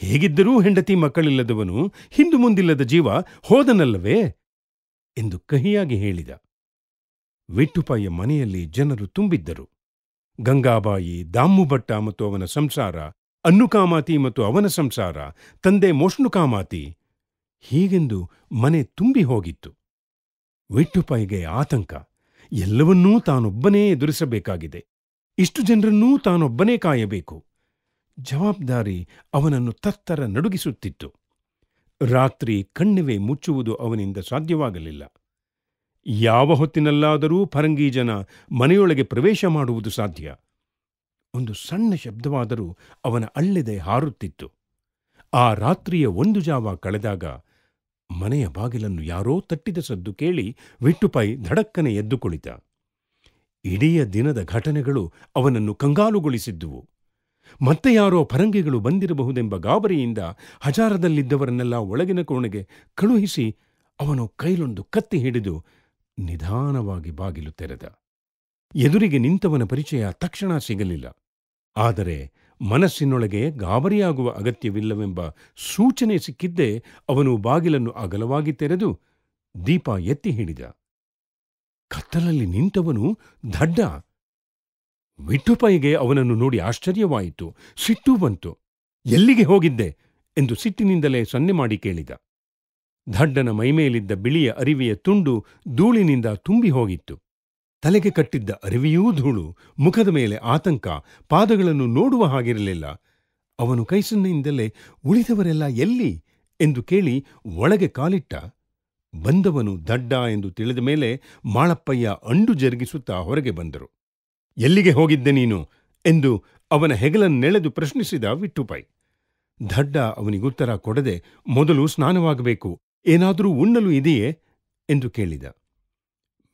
ಹೇಗಿದ್ದರೂ ಹೆಂಡತಿ ಮಕ್ಕಳಿಲ್ಲದವನು ಹಿಂದು ಮುಂದಿಲ್ಲದ ಜೀವ ಹೋದನಲ್ಲವೇ ಎಂದು ಕಹಿಯಾಗಿ ಹೇಳಿದ ವಿಟ್ಟುಪಾಯ ಮನೆಯಲ್ಲಿ ಜನರು ತುಂಬಿದ್ದರು ಗಂಗಾಬಾಯಿ ದಾಮುಭಟ್ಟ ಮತ್ತು ಅವನ ಸಂಸಾರ ಅನ್ನುಕಾಮಾತಿ ಮತ್ತು ಅವನ ಸಂಸಾರ ತಂದೆ ಮೋಷ್ಣುಕಾಮಾತಿ ಹೀಗೆಂದು ಮನೆ ತುಂಬಿ ಹೋಗಿತ್ತು ವಿಟ್ಟುಪಾಯಿಗೆ ಆತಂಕ ಎಲ್ಲವನ್ನೂ ತಾನೊಬ್ಬನೇ ಎದುರಿಸಬೇಕಾಗಿದೆ ಇಷ್ಟು ಜನರನ್ನೂ ತಾನೊಬ್ಬನೇ ಕಾಯಬೇಕು ಜವಾಬ್ದಾರಿ ಅವನನ್ನು ತತ್ತರ ನಡುಗಿಸುತ್ತಿತ್ತು ರಾತ್ರಿ ಕಣ್ಣಿವೆ ಮುಚ್ಚುವುದು ಅವನಿಂದ ಸಾಧ್ಯವಾಗಲಿಲ್ಲ ಯಾವ ಹೊತ್ತಿನಲ್ಲಾದರೂ ಫರಂಗಿ ಜನ ಮನೆಯೊಳಗೆ ಪ್ರವೇಶ ಮಾಡುವುದು ಸಾಧ್ಯ ಒಂದು ಸಣ್ಣ ಶಬ್ದವಾದರೂ ಅವನ ಅಳ್ಳೆದೆ ಹಾರುತ್ತಿತ್ತು ಆ ರಾತ್ರಿಯ ಒಂದು ಜಾವ ಕಳೆದಾಗ ಮನೆಯ ಬಾಗಿಲನ್ನು ಯಾರೋ ತಟ್ಟಿದ ಸದ್ದು ಕೇಳಿ ವಿಟ್ಟುಪೈ ಧಡಕ್ಕನೆ ಎದ್ದು ಕುಳಿತ ಇಡೀ ದಿನದ ಘಟನೆಗಳು ಅವನನ್ನು ಕಂಗಾಲುಗೊಳಿಸಿದ್ದುವು ಮತ್ತೆ ಯಾರೋ ಫರಂಗಿಗಳು ಬಂದಿರಬಹುದೆಂಬ ಗಾಬರಿಯಿಂದ ಹಜಾರದಲ್ಲಿದ್ದವರನ್ನೆಲ್ಲ ಒಳಗಿನ ಕೋಣೆಗೆ ಕಳುಹಿಸಿ ಅವನು ಕೈಲೊಂದು ಕತ್ತಿ ಹಿಡಿದು ನಿಧಾನವಾಗಿ ಬಾಗಿಲು ತೆರೆದ ಎದುರಿಗೆ ನಿಂತವನ ಪರಿಚಯ ತಕ್ಷಣ ಸಿಗಲಿಲ್ಲ ಆದರೆ ಮನಸ್ಸಿನೊಳಗೆ ಗಾಬರಿಯಾಗುವ ಅಗತ್ಯವಿಲ್ಲವೆಂಬ ಸೂಚನೆ ಸಿಕ್ಕಿದ್ದೇ ಅವನು ಬಾಗಿಲನ್ನು ಅಗಲವಾಗಿ ತೆರೆದು ದೀಪ ಎತ್ತಿ ಹಿಡಿದ ಕತ್ತಲಲ್ಲಿ ನಿಂತವನು ದಡ್ಡ ವಿಠುಪೈಗೆ ಅವನನ್ನು ನೋಡಿ ಆಶ್ಚರ್ಯವಾಯಿತು ಸಿಟ್ಟು ಬಂತು ಎಲ್ಲಿಗೆ ಹೋಗಿದ್ದೆ ಎಂದು ಸಿಟ್ಟಿನಿಂದಲೇ ಸನ್ನೆ ಮಾಡಿ ಕೇಳಿದ ದಡ್ಡನ ಮೈಮೇಲಿದ್ದ ಬಿಳಿಯ ಅರಿವಿಯ ತುಂಡು ಧೂಳಿನಿಂದ ತುಂಬಿ ಹೋಗಿತ್ತು ತಲೆಗೆ ಕಟ್ಟಿದ್ದ ಅರಿವಿಯೂ ಧೂಳು ಮುಖದ ಮೇಲೆ ಆತಂಕ ಪಾದಗಳನ್ನು ನೋಡುವ ಹಾಗಿರಲಿಲ್ಲ ಅವನು ಕೈಸನ್ನೆಯಿಂದಲೇ ಉಳಿದವರೆಲ್ಲ ಎಲ್ಲಿ ಎಂದು ಕೇಳಿ ಒಳಗೆ ಕಾಲಿಟ್ಟ ಬಂದವನು ದಡ್ಡ ಎಂದು ತಿಳಿದ ಮೇಲೆ ಮಾಳಪ್ಪಯ್ಯ ಅಂಡು ಜರುಗಿಸುತ್ತಾ ಹೊರಗೆ ಬಂದರು ಎಲ್ಲಿಗೆ ಹೋಗಿದ್ದೆ ನೀನು ಎಂದು ಅವನ ಹೆಗಲನ್ನೆಳೆದು ಪ್ರಶ್ನಿಸಿದ ವಿಟ್ಟುಪೈ ದಡ್ಡ ಅವನಿಗುತ್ತರ ಕೊಡದೆ ಮೊದಲು ಸ್ನಾನವಾಗಬೇಕು ಏನಾದರೂ ಉಣ್ಣಲು ಇದೆಯೇ ಎಂದು ಕೇಳಿದ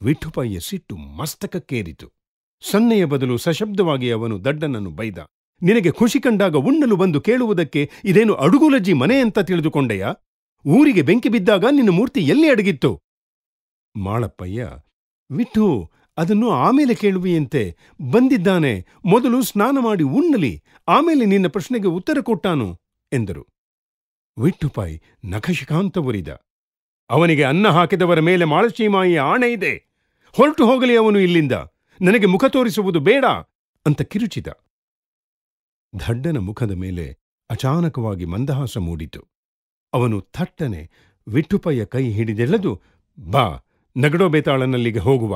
ವಿಠುಪಯ್ಯ ಸಿಟ್ಟು ಮಸ್ತಕಕ್ಕೇರಿತು ಸನ್ನೆಯ ಬದಲು ಸಶಬ್ದವಾಗಿ ಅವನು ದಡ್ಡನನ್ನು ಬೈದ ನಿನಗೆ ಖುಷಿ ಕಂಡಾಗ ಉಣ್ಣಲು ಬಂದು ಕೇಳುವುದಕ್ಕೆ ಇದೇನು ಅಡುಗುಲಜ್ಜಿ ಮನೆ ಅಂತ ಊರಿಗೆ ಬೆಂಕಿ ಬಿದ್ದಾಗ ನಿನ್ನ ಮೂರ್ತಿ ಎಲ್ಲಿ ಅಡಗಿತ್ತು ಮಾಳಪ್ಪಯ್ಯ ವಿಠು ಅದನ್ನು ಆಮೇಲೆ ಕೇಳುವಿಯಂತೆ ಬಂದಿದ್ದಾನೆ ಮೊದಲು ಸ್ನಾನ ಮಾಡಿ ಉಣ್ಣಲಿ ಆಮೇಲೆ ನಿನ್ನ ಪ್ರಶ್ನೆಗೆ ಉತ್ತರ ಕೊಟ್ಟಾನು ಎಂದರು ವಿಟ್ಟುಪಾಯಿ ಉರಿದ ಅವನಿಗೆ ಅನ್ನ ಹಾಕಿದವರ ಮೇಲೆ ಮಾಳಸೀಮಾಯಿಯ ಆಣೆ ಇದೆ ಹೊರಟು ಹೋಗಲಿ ಅವನು ಇಲ್ಲಿಂದ ನನಗೆ ಮುಖ ತೋರಿಸುವುದು ಬೇಡ ಅಂತ ಕಿರುಚಿದ ದಡ್ಡನ ಮುಖದ ಮೇಲೆ ಅಚಾನಕವಾಗಿ ಮಂದಹಾಸ ಮೂಡಿತು ಅವನು ಥಟ್ಟನೆ ವಿಟ್ಟುಪಯ್ಯ ಕೈ ಹಿಡಿದೆಳೆದು ಬಾ ನಗಡೋ ಬೇತಾಳನಲ್ಲಿಗೆ ಹೋಗುವ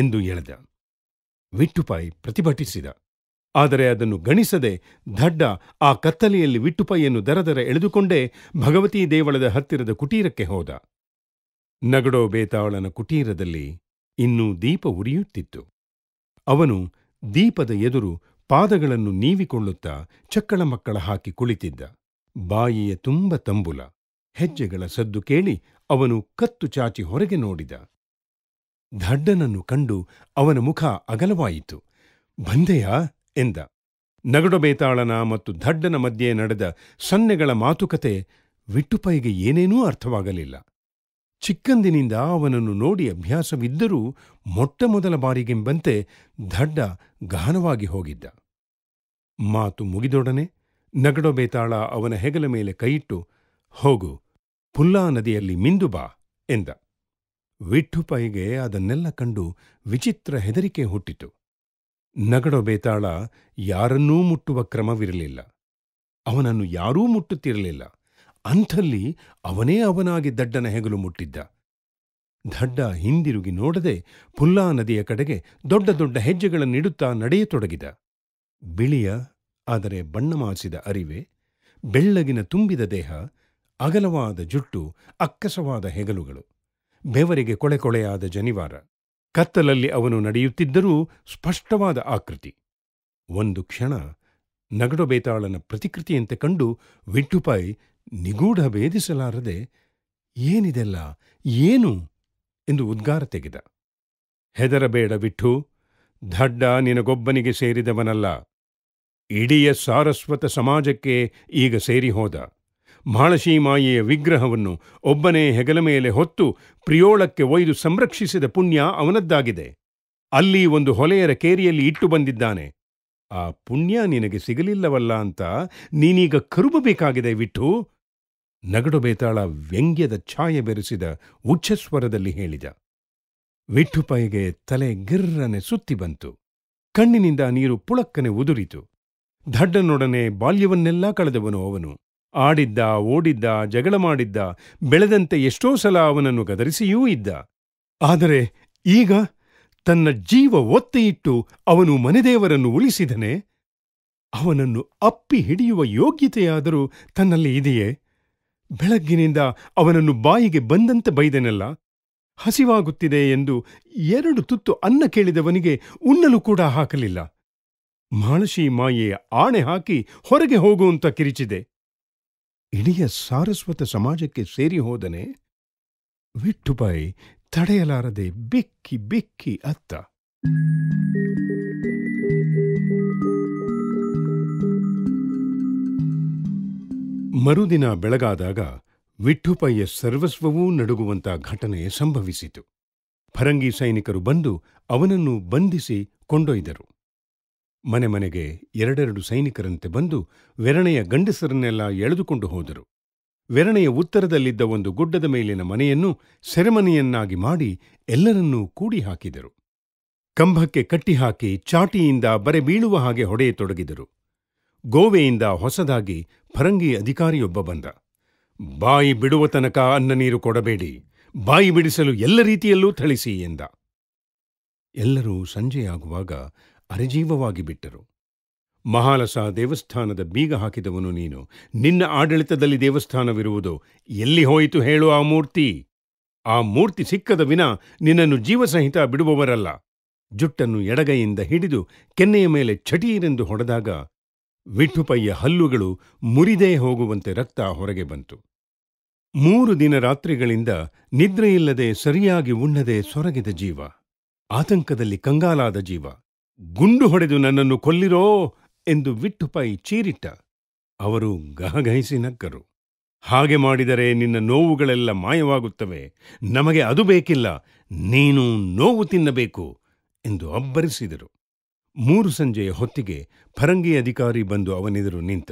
ಎಂದು ಎಳೆದ ವಿಠುಪಾಯಿ ಪ್ರತಿಭಟಿಸಿದ ಆದರೆ ಅದನ್ನು ಗಣಿಸದೆ ದಡ್ಡ ಆ ಕತ್ತಲೆಯಲ್ಲಿ ವಿಟ್ಟುಪೈಯನ್ನು ದರದರ ಎಳೆದುಕೊಂಡೇ ಭಗವತೀ ದೇವಳದ ಹತ್ತಿರದ ಕುಟೀರಕ್ಕೆ ಹೋದ ನಗಡೋ ಬೇತಾಳನ ಕುಟೀರದಲ್ಲಿ ಇನ್ನೂ ದೀಪ ಉರಿಯುತ್ತಿತ್ತು ಅವನು ದೀಪದ ಎದುರು ಪಾದಗಳನ್ನು ನೀವಿಕೊಳ್ಳುತ್ತಾ ಚಕ್ಕಳ ಮಕ್ಕಳ ಹಾಕಿ ಕುಳಿತಿದ್ದ ಬಾಯಿಯ ತುಂಬ ತಂಬುಲ ಹೆಜ್ಜೆಗಳ ಸದ್ದು ಕೇಳಿ ಅವನು ಕತ್ತು ಚಾಚಿ ಹೊರಗೆ ನೋಡಿದ ಧಡ್ಡನನ್ನು ಕಂಡು ಅವನ ಮುಖ ಅಗಲವಾಯಿತು ಬಂದೆಯಾ ಎಂದ ನಗಡು ಬೇತಾಳನ ಮತ್ತು ಧಡ್ಡನ ಮಧ್ಯೆ ನಡೆದ ಸನ್ನೆಗಳ ಮಾತುಕತೆ ವಿಟ್ಟುಪೈಗೆ ಏನೇನೂ ಅರ್ಥವಾಗಲಿಲ್ಲ ಚಿಕ್ಕಂದಿನಿಂದ ಅವನನ್ನು ನೋಡಿ ಅಭ್ಯಾಸವಿದ್ದರೂ ಮೊಟ್ಟಮೊದಲ ಬಾರಿಗೆಂಬಂತೆ ದಡ್ಡ ಗಹನವಾಗಿ ಹೋಗಿದ್ದ ಮಾತು ಮುಗಿದೊಡನೆ ನಗಡೊಬೇತಾಳ ಅವನ ಹೆಗಲ ಮೇಲೆ ಕೈಯಿಟ್ಟು ಹೋಗು ಪುಲ್ಲಾ ನದಿಯಲ್ಲಿ ಮಿಂದು ಬಾ ಎಂದ ವಿಠುಪೈಗೆ ಅದನ್ನೆಲ್ಲ ಕಂಡು ವಿಚಿತ್ರ ಹೆದರಿಕೆ ಹುಟ್ಟಿತು ನಗಡ ಬೇತಾಳ ಯಾರನ್ನೂ ಮುಟ್ಟುವ ಕ್ರಮವಿರಲಿಲ್ಲ ಅವನನ್ನು ಯಾರೂ ಮುಟ್ಟುತ್ತಿರಲಿಲ್ಲ ಅಂಥಲ್ಲಿ ಅವನೇ ಅವನಾಗಿ ದಡ್ಡನ ಹೆಗಲು ಮುಟ್ಟಿದ್ದ ದಡ್ಡ ಹಿಂದಿರುಗಿ ನೋಡದೆ ಪುಲ್ಲಾ ನದಿಯ ಕಡೆಗೆ ದೊಡ್ಡ ದೊಡ್ಡ ಹೆಜ್ಜೆಗಳನ್ನಿಡುತ್ತಾ ನಡೆಯತೊಡಗಿದ ಬಿಳಿಯ ಆದರೆ ಬಣ್ಣಮಾಸಿದ ಅರಿವೆ ಬೆಳ್ಳಗಿನ ತುಂಬಿದ ದೇಹ ಅಗಲವಾದ ಜುಟ್ಟು ಅಕ್ಕಸವಾದ ಹೆಗಲುಗಳು ಬೆವರಿಗೆ ಕೊಳೆ ಕೊಳೆಯಾದ ಜನಿವಾರ ಕತ್ತಲಲ್ಲಿ ಅವನು ನಡೆಯುತ್ತಿದ್ದರೂ ಸ್ಪಷ್ಟವಾದ ಆಕೃತಿ ಒಂದು ಕ್ಷಣ ನಗಡಬೇತಾಳನ ಪ್ರತಿಕೃತಿಯಂತೆ ಕಂಡು ವಿಟ್ಟುಪಾಯಿ ನಿಗೂಢ ಭೇದಿಸಲಾರದೆ ಏನಿದೆಲ್ಲ ಏನು ಎಂದು ಉದ್ಗಾರ ತೆಗೆದ ಹೆದರಬೇಡ ವಿಠು ದಡ್ಡ ನಿನಗೊಬ್ಬನಿಗೆ ಸೇರಿದವನಲ್ಲ ಇಡೀ ಸಾರಸ್ವತ ಸಮಾಜಕ್ಕೆ ಈಗ ಸೇರಿಹೋದ ಮಾಳಶೀಮಾಯಿಯ ವಿಗ್ರಹವನ್ನು ಒಬ್ಬನೇ ಹೆಗಲ ಮೇಲೆ ಹೊತ್ತು ಪ್ರಿಯೋಳಕ್ಕೆ ಒಯ್ದು ಸಂರಕ್ಷಿಸಿದ ಪುಣ್ಯ ಅವನದ್ದಾಗಿದೆ ಅಲ್ಲಿ ಒಂದು ಹೊಲೆಯರ ಕೇರಿಯಲ್ಲಿ ಇಟ್ಟು ಬಂದಿದ್ದಾನೆ ಆ ಪುಣ್ಯ ನಿನಗೆ ಸಿಗಲಿಲ್ಲವಲ್ಲ ಅಂತ ನೀನೀಗ ಕರುಬಬೇಕಾಗಿದೆ ವಿಠು ನಗಡು ಬೇತಾಳ ವ್ಯಂಗ್ಯದ ಛಾಯೆ ಬೆರೆಸಿದ ಉಚ್ಚಸ್ವರದಲ್ಲಿ ಹೇಳಿದ ವಿಠು ಪೈಗೆ ತಲೆ ಗಿರ್ರನೆ ಸುತ್ತಿ ಬಂತು ಕಣ್ಣಿನಿಂದ ನೀರು ಪುಳಕ್ಕನೆ ಉದುರಿತು ದಡ್ಡನೊಡನೆ ಬಾಲ್ಯವನ್ನೆಲ್ಲಾ ಕಳೆದವನು ಅವನು ಆಡಿದ್ದ ಓಡಿದ್ದ ಜಗಳ ಮಾಡಿದ್ದ ಬೆಳೆದಂತೆ ಎಷ್ಟೋ ಸಲ ಅವನನ್ನು ಗದರಿಸಿಯೂ ಇದ್ದ ಆದರೆ ಈಗ ತನ್ನ ಜೀವ ಒತ್ತೆಯಿಟ್ಟು ಅವನು ಮನೆದೇವರನ್ನು ಉಳಿಸಿದನೆ ಅವನನ್ನು ಅಪ್ಪಿ ಹಿಡಿಯುವ ಯೋಗ್ಯತೆಯಾದರೂ ತನ್ನಲ್ಲಿ ಇದೆಯೇ ಬೆಳಗ್ಗಿನಿಂದ ಅವನನ್ನು ಬಾಯಿಗೆ ಬಂದಂತೆ ಬೈದೆನಲ್ಲ ಹಸಿವಾಗುತ್ತಿದೆ ಎಂದು ಎರಡು ತುತ್ತು ಅನ್ನ ಕೇಳಿದವನಿಗೆ ಉಣ್ಣಲು ಕೂಡ ಹಾಕಲಿಲ್ಲ ಮಾಳಶಿ ಮಾಯೆಯ ಆಣೆ ಹಾಕಿ ಹೊರಗೆ ಹೋಗುವಂತ ಕಿರಿಚಿದೆ ಇಡಿಯ ಸಾರಸ್ವತ ಸಮಾಜಕ್ಕೆ ಸೇರಿ ಹೋದನೆ ವಿಠುಬಾಯಿ ತಡೆಯಲಾರದೆ ಬಿಕ್ಕಿ ಬಿಕ್ಕಿ ಅತ್ತ ಮರುದಿನ ಬೆಳಗಾದಾಗ ವಿಠುಪಯ್ಯ ಸರ್ವಸ್ವವೂ ನಡುಗುವಂತ ಘಟನೆ ಸಂಭವಿಸಿತು ಫರಂಗಿ ಸೈನಿಕರು ಬಂದು ಅವನನ್ನು ಬಂಧಿಸಿ ಕೊಂಡೊಯ್ದರು ಮನೆ ಮನೆಗೆ ಎರಡೆರಡು ಸೈನಿಕರಂತೆ ಬಂದು ವೆರಣೆಯ ಗಂಡಸರನ್ನೆಲ್ಲ ಎಳೆದುಕೊಂಡು ಹೋದರು ವೆರಣೆಯ ಉತ್ತರದಲ್ಲಿದ್ದ ಒಂದು ಗುಡ್ಡದ ಮೇಲಿನ ಮನೆಯನ್ನು ಸೆರೆಮನೆಯನ್ನಾಗಿ ಮಾಡಿ ಎಲ್ಲರನ್ನೂ ಕೂಡಿ ಹಾಕಿದರು ಕಂಬಕ್ಕೆ ಕಟ್ಟಿಹಾಕಿ ಚಾಟಿಯಿಂದ ಬರೆ ಬೀಳುವ ಹಾಗೆ ಹೊಡೆಯತೊಡಗಿದರು ಗೋವೆಯಿಂದ ಹೊಸದಾಗಿ ಫರಂಗಿ ಅಧಿಕಾರಿಯೊಬ್ಬ ಬಂದ ಬಾಯಿ ಬಿಡುವ ತನಕ ಅನ್ನ ನೀರು ಕೊಡಬೇಡಿ ಬಾಯಿ ಬಿಡಿಸಲು ಎಲ್ಲ ರೀತಿಯಲ್ಲೂ ಥಳಿಸಿ ಎಂದ ಎಲ್ಲರೂ ಸಂಜೆಯಾಗುವಾಗ ಅರೆಜೀವವಾಗಿ ಬಿಟ್ಟರು ಮಹಾಲಸ ದೇವಸ್ಥಾನದ ಬೀಗ ಹಾಕಿದವನು ನೀನು ನಿನ್ನ ಆಡಳಿತದಲ್ಲಿ ದೇವಸ್ಥಾನವಿರುವುದು ಎಲ್ಲಿ ಹೋಯಿತು ಹೇಳು ಆ ಮೂರ್ತಿ ಆ ಮೂರ್ತಿ ಸಿಕ್ಕದ ವಿನ ನಿನ್ನನ್ನು ಜೀವಸಹಿತ ಬಿಡುವವರಲ್ಲ ಜುಟ್ಟನ್ನು ಎಡಗೈಯಿಂದ ಹಿಡಿದು ಕೆನ್ನೆಯ ಮೇಲೆ ಛಟೀರೆಂದು ಹೊಡೆದಾಗ ವಿಠುಪಯ್ಯ ಹಲ್ಲುಗಳು ಮುರಿದೇ ಹೋಗುವಂತೆ ರಕ್ತ ಹೊರಗೆ ಬಂತು ಮೂರು ದಿನ ರಾತ್ರಿಗಳಿಂದ ನಿದ್ರೆಯಿಲ್ಲದೆ ಸರಿಯಾಗಿ ಉಣ್ಣದೆ ಸೊರಗಿದ ಜೀವ ಆತಂಕದಲ್ಲಿ ಕಂಗಾಲಾದ ಜೀವ ಗುಂಡು ಹೊಡೆದು ನನ್ನನ್ನು ಕೊಲ್ಲಿರೋ ಎಂದು ವಿಟ್ಟುಪಾಯಿ ಚೀರಿಟ್ಟ ಅವರು ಗಹಗಹಿಸಿ ನಕ್ಕರು ಹಾಗೆ ಮಾಡಿದರೆ ನಿನ್ನ ನೋವುಗಳೆಲ್ಲ ಮಾಯವಾಗುತ್ತವೆ ನಮಗೆ ಅದು ಬೇಕಿಲ್ಲ ನೀನು ನೋವು ತಿನ್ನಬೇಕು ಎಂದು ಅಬ್ಬರಿಸಿದರು ಮೂರು ಸಂಜೆಯ ಹೊತ್ತಿಗೆ ಫರಂಗಿ ಅಧಿಕಾರಿ ಬಂದು ಅವನೆದುರು ನಿಂತ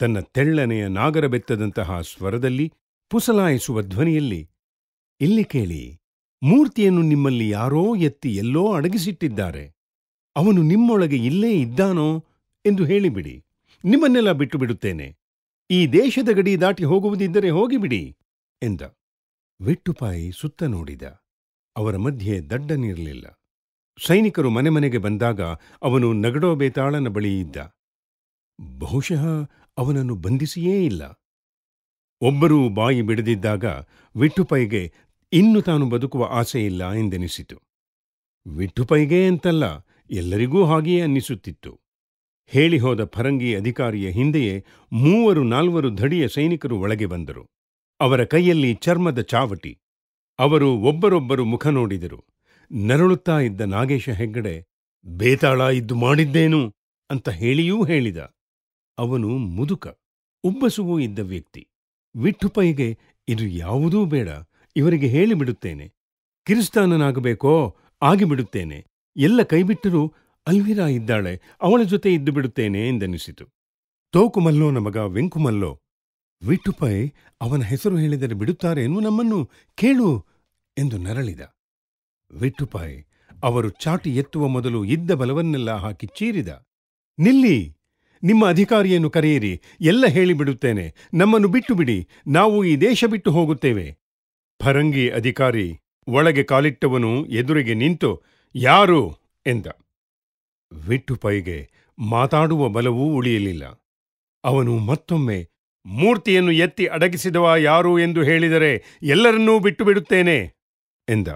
ತನ್ನ ತೆಳ್ಳನೆಯ ನಾಗರ ಬೆತ್ತದಂತಹ ಸ್ವರದಲ್ಲಿ ಪುಸಲಾಯಿಸುವ ಧ್ವನಿಯಲ್ಲಿ ಇಲ್ಲಿ ಕೇಳಿ ಮೂರ್ತಿಯನ್ನು ನಿಮ್ಮಲ್ಲಿ ಯಾರೋ ಎತ್ತಿ ಎಲ್ಲೋ ಅಡಗಿಸಿಟ್ಟಿದ್ದಾರೆ ಅವನು ನಿಮ್ಮೊಳಗೆ ಇಲ್ಲೇ ಇದ್ದಾನೋ ಎಂದು ಹೇಳಿಬಿಡಿ ನಿಮ್ಮನ್ನೆಲ್ಲ ಬಿಟ್ಟು ಬಿಡುತ್ತೇನೆ ಈ ದೇಶದ ಗಡಿ ದಾಟಿ ಹೋಗುವುದಿದ್ದರೆ ಹೋಗಿಬಿಡಿ ಎಂದ ವಿಟ್ಟುಪಾಯಿ ಸುತ್ತ ನೋಡಿದ ಅವರ ಮಧ್ಯೆ ದಡ್ಡನಿರಲಿಲ್ಲ ಸೈನಿಕರು ಮನೆ ಮನೆಗೆ ಬಂದಾಗ ಅವನು ನಗಡೋ ಬೇತಾಳನ ಬಳಿ ಇದ್ದ ಬಹುಶಃ ಅವನನ್ನು ಬಂಧಿಸಿಯೇ ಇಲ್ಲ ಒಬ್ಬರೂ ಬಾಯಿ ಬಿಡದಿದ್ದಾಗ ವಿಟ್ಟುಪೈಗೆ ಇನ್ನು ತಾನು ಬದುಕುವ ಆಸೆಯಿಲ್ಲ ಎಂದೆನಿಸಿತು ವಿಟ್ಟುಪೈಗೆ ಅಂತಲ್ಲ ಎಲ್ಲರಿಗೂ ಹಾಗೆಯೇ ಅನ್ನಿಸುತ್ತಿತ್ತು ಹೇಳಿ ಹೋದ ಫರಂಗಿ ಅಧಿಕಾರಿಯ ಹಿಂದೆಯೇ ಮೂವರು ನಾಲ್ವರು ಧಡಿಯ ಸೈನಿಕರು ಒಳಗೆ ಬಂದರು ಅವರ ಕೈಯಲ್ಲಿ ಚರ್ಮದ ಚಾವಟಿ ಅವರು ಒಬ್ಬರೊಬ್ಬರು ಮುಖ ನೋಡಿದರು ನರಳುತ್ತಾ ಇದ್ದ ನಾಗೇಶ ಹೆಗ್ಗಡೆ ಬೇತಾಳ ಇದ್ದು ಮಾಡಿದ್ದೇನು ಅಂತ ಹೇಳಿಯೂ ಹೇಳಿದ ಅವನು ಮುದುಕ ಉಬ್ಬಸುವೂ ಇದ್ದ ವ್ಯಕ್ತಿ ವಿಠುಪೈಗೆ ಇದು ಯಾವುದೂ ಬೇಡ ಇವರಿಗೆ ಹೇಳಿಬಿಡುತ್ತೇನೆ ಕಿರಿಸ್ತಾನನಾಗಬೇಕೋ ಆಗಿಬಿಡುತ್ತೇನೆ ಎಲ್ಲ ಕೈಬಿಟ್ಟರೂ ಅಲ್ವಿರಾ ಇದ್ದಾಳೆ ಅವಳ ಜೊತೆ ಇದ್ದು ಬಿಡುತ್ತೇನೆ ಎಂದೆನಿಸಿತು ತೋಕುಮಲ್ಲೋ ನಮಗ ವೆಂಕುಮಲ್ಲೋ ವಿಟ್ಟುಪೈ ಅವನ ಹೆಸರು ಹೇಳಿದರೆ ಬಿಡುತ್ತಾರೇನು ನಮ್ಮನ್ನು ಕೇಳು ಎಂದು ನರಳಿದ ವಿಟ್ಟುಪಾಯ್ ಅವರು ಚಾಟಿ ಎತ್ತುವ ಮೊದಲು ಇದ್ದ ಬಲವನ್ನೆಲ್ಲ ಹಾಕಿ ಚೀರಿದ ನಿಲ್ಲಿ ನಿಮ್ಮ ಅಧಿಕಾರಿಯನ್ನು ಕರೆಯಿರಿ ಎಲ್ಲ ಹೇಳಿಬಿಡುತ್ತೇನೆ ನಮ್ಮನ್ನು ಬಿಟ್ಟು ಬಿಡಿ ನಾವು ಈ ದೇಶ ಬಿಟ್ಟು ಹೋಗುತ್ತೇವೆ ಫರಂಗಿ ಅಧಿಕಾರಿ ಒಳಗೆ ಕಾಲಿಟ್ಟವನು ಎದುರಿಗೆ ನಿಂತು ಯಾರು ಎಂದ ವಿಟ್ಟು ಪೈಗೆ ಮಾತಾಡುವ ಬಲವೂ ಉಳಿಯಲಿಲ್ಲ ಅವನು ಮತ್ತೊಮ್ಮೆ ಮೂರ್ತಿಯನ್ನು ಎತ್ತಿ ಅಡಗಿಸಿದವ ಯಾರು ಎಂದು ಹೇಳಿದರೆ ಎಲ್ಲರನ್ನೂ ಬಿಟ್ಟು ಬಿಡುತ್ತೇನೆ ಎಂದ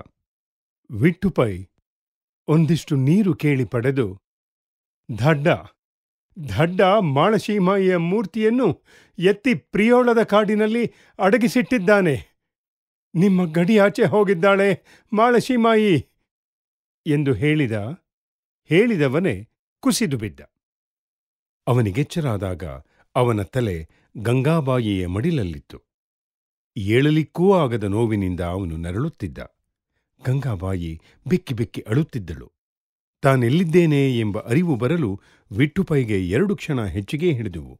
ವಿಟ್ಟುಪೈ ಒಂದಿಷ್ಟು ನೀರು ಕೇಳಿ ಪಡೆದು ಧಡ್ಡ ಧಡ್ಡ ಮಾಳಶೀಮಾಯಿಯ ಮೂರ್ತಿಯನ್ನು ಎತ್ತಿ ಪ್ರಿಯೋಳದ ಕಾಡಿನಲ್ಲಿ ಅಡಗಿಸಿಟ್ಟಿದ್ದಾನೆ ನಿಮ್ಮ ಗಡಿಯಾಚೆ ಹೋಗಿದ್ದಾಳೆ ಮಾಳಶೀಮಾಯಿ ಎಂದು ಹೇಳಿದ ಹೇಳಿದವನೇ ಕುಸಿದು ಬಿದ್ದ ಅವನಿಗೆಚ್ಚರಾದಾಗ ಅವನ ತಲೆ ಗಂಗಾಬಾಯಿಯ ಮಡಿಲಲ್ಲಿತ್ತು ಏಳಲಿಕ್ಕೂ ಆಗದ ನೋವಿನಿಂದ ಅವನು ನರಳುತ್ತಿದ್ದ ಗಂಗಾಬಾಯಿ ಬಿಕ್ಕಿ ಬಿಕ್ಕಿ ಅಳುತ್ತಿದ್ದಳು ತಾನೆಲ್ಲಿದ್ದೇನೆ ಎಂಬ ಅರಿವು ಬರಲು ವಿಟ್ಟುಪೈಗೆ ಎರಡು ಕ್ಷಣ ಹೆಚ್ಚಿಗೆ ಹಿಡಿದುವು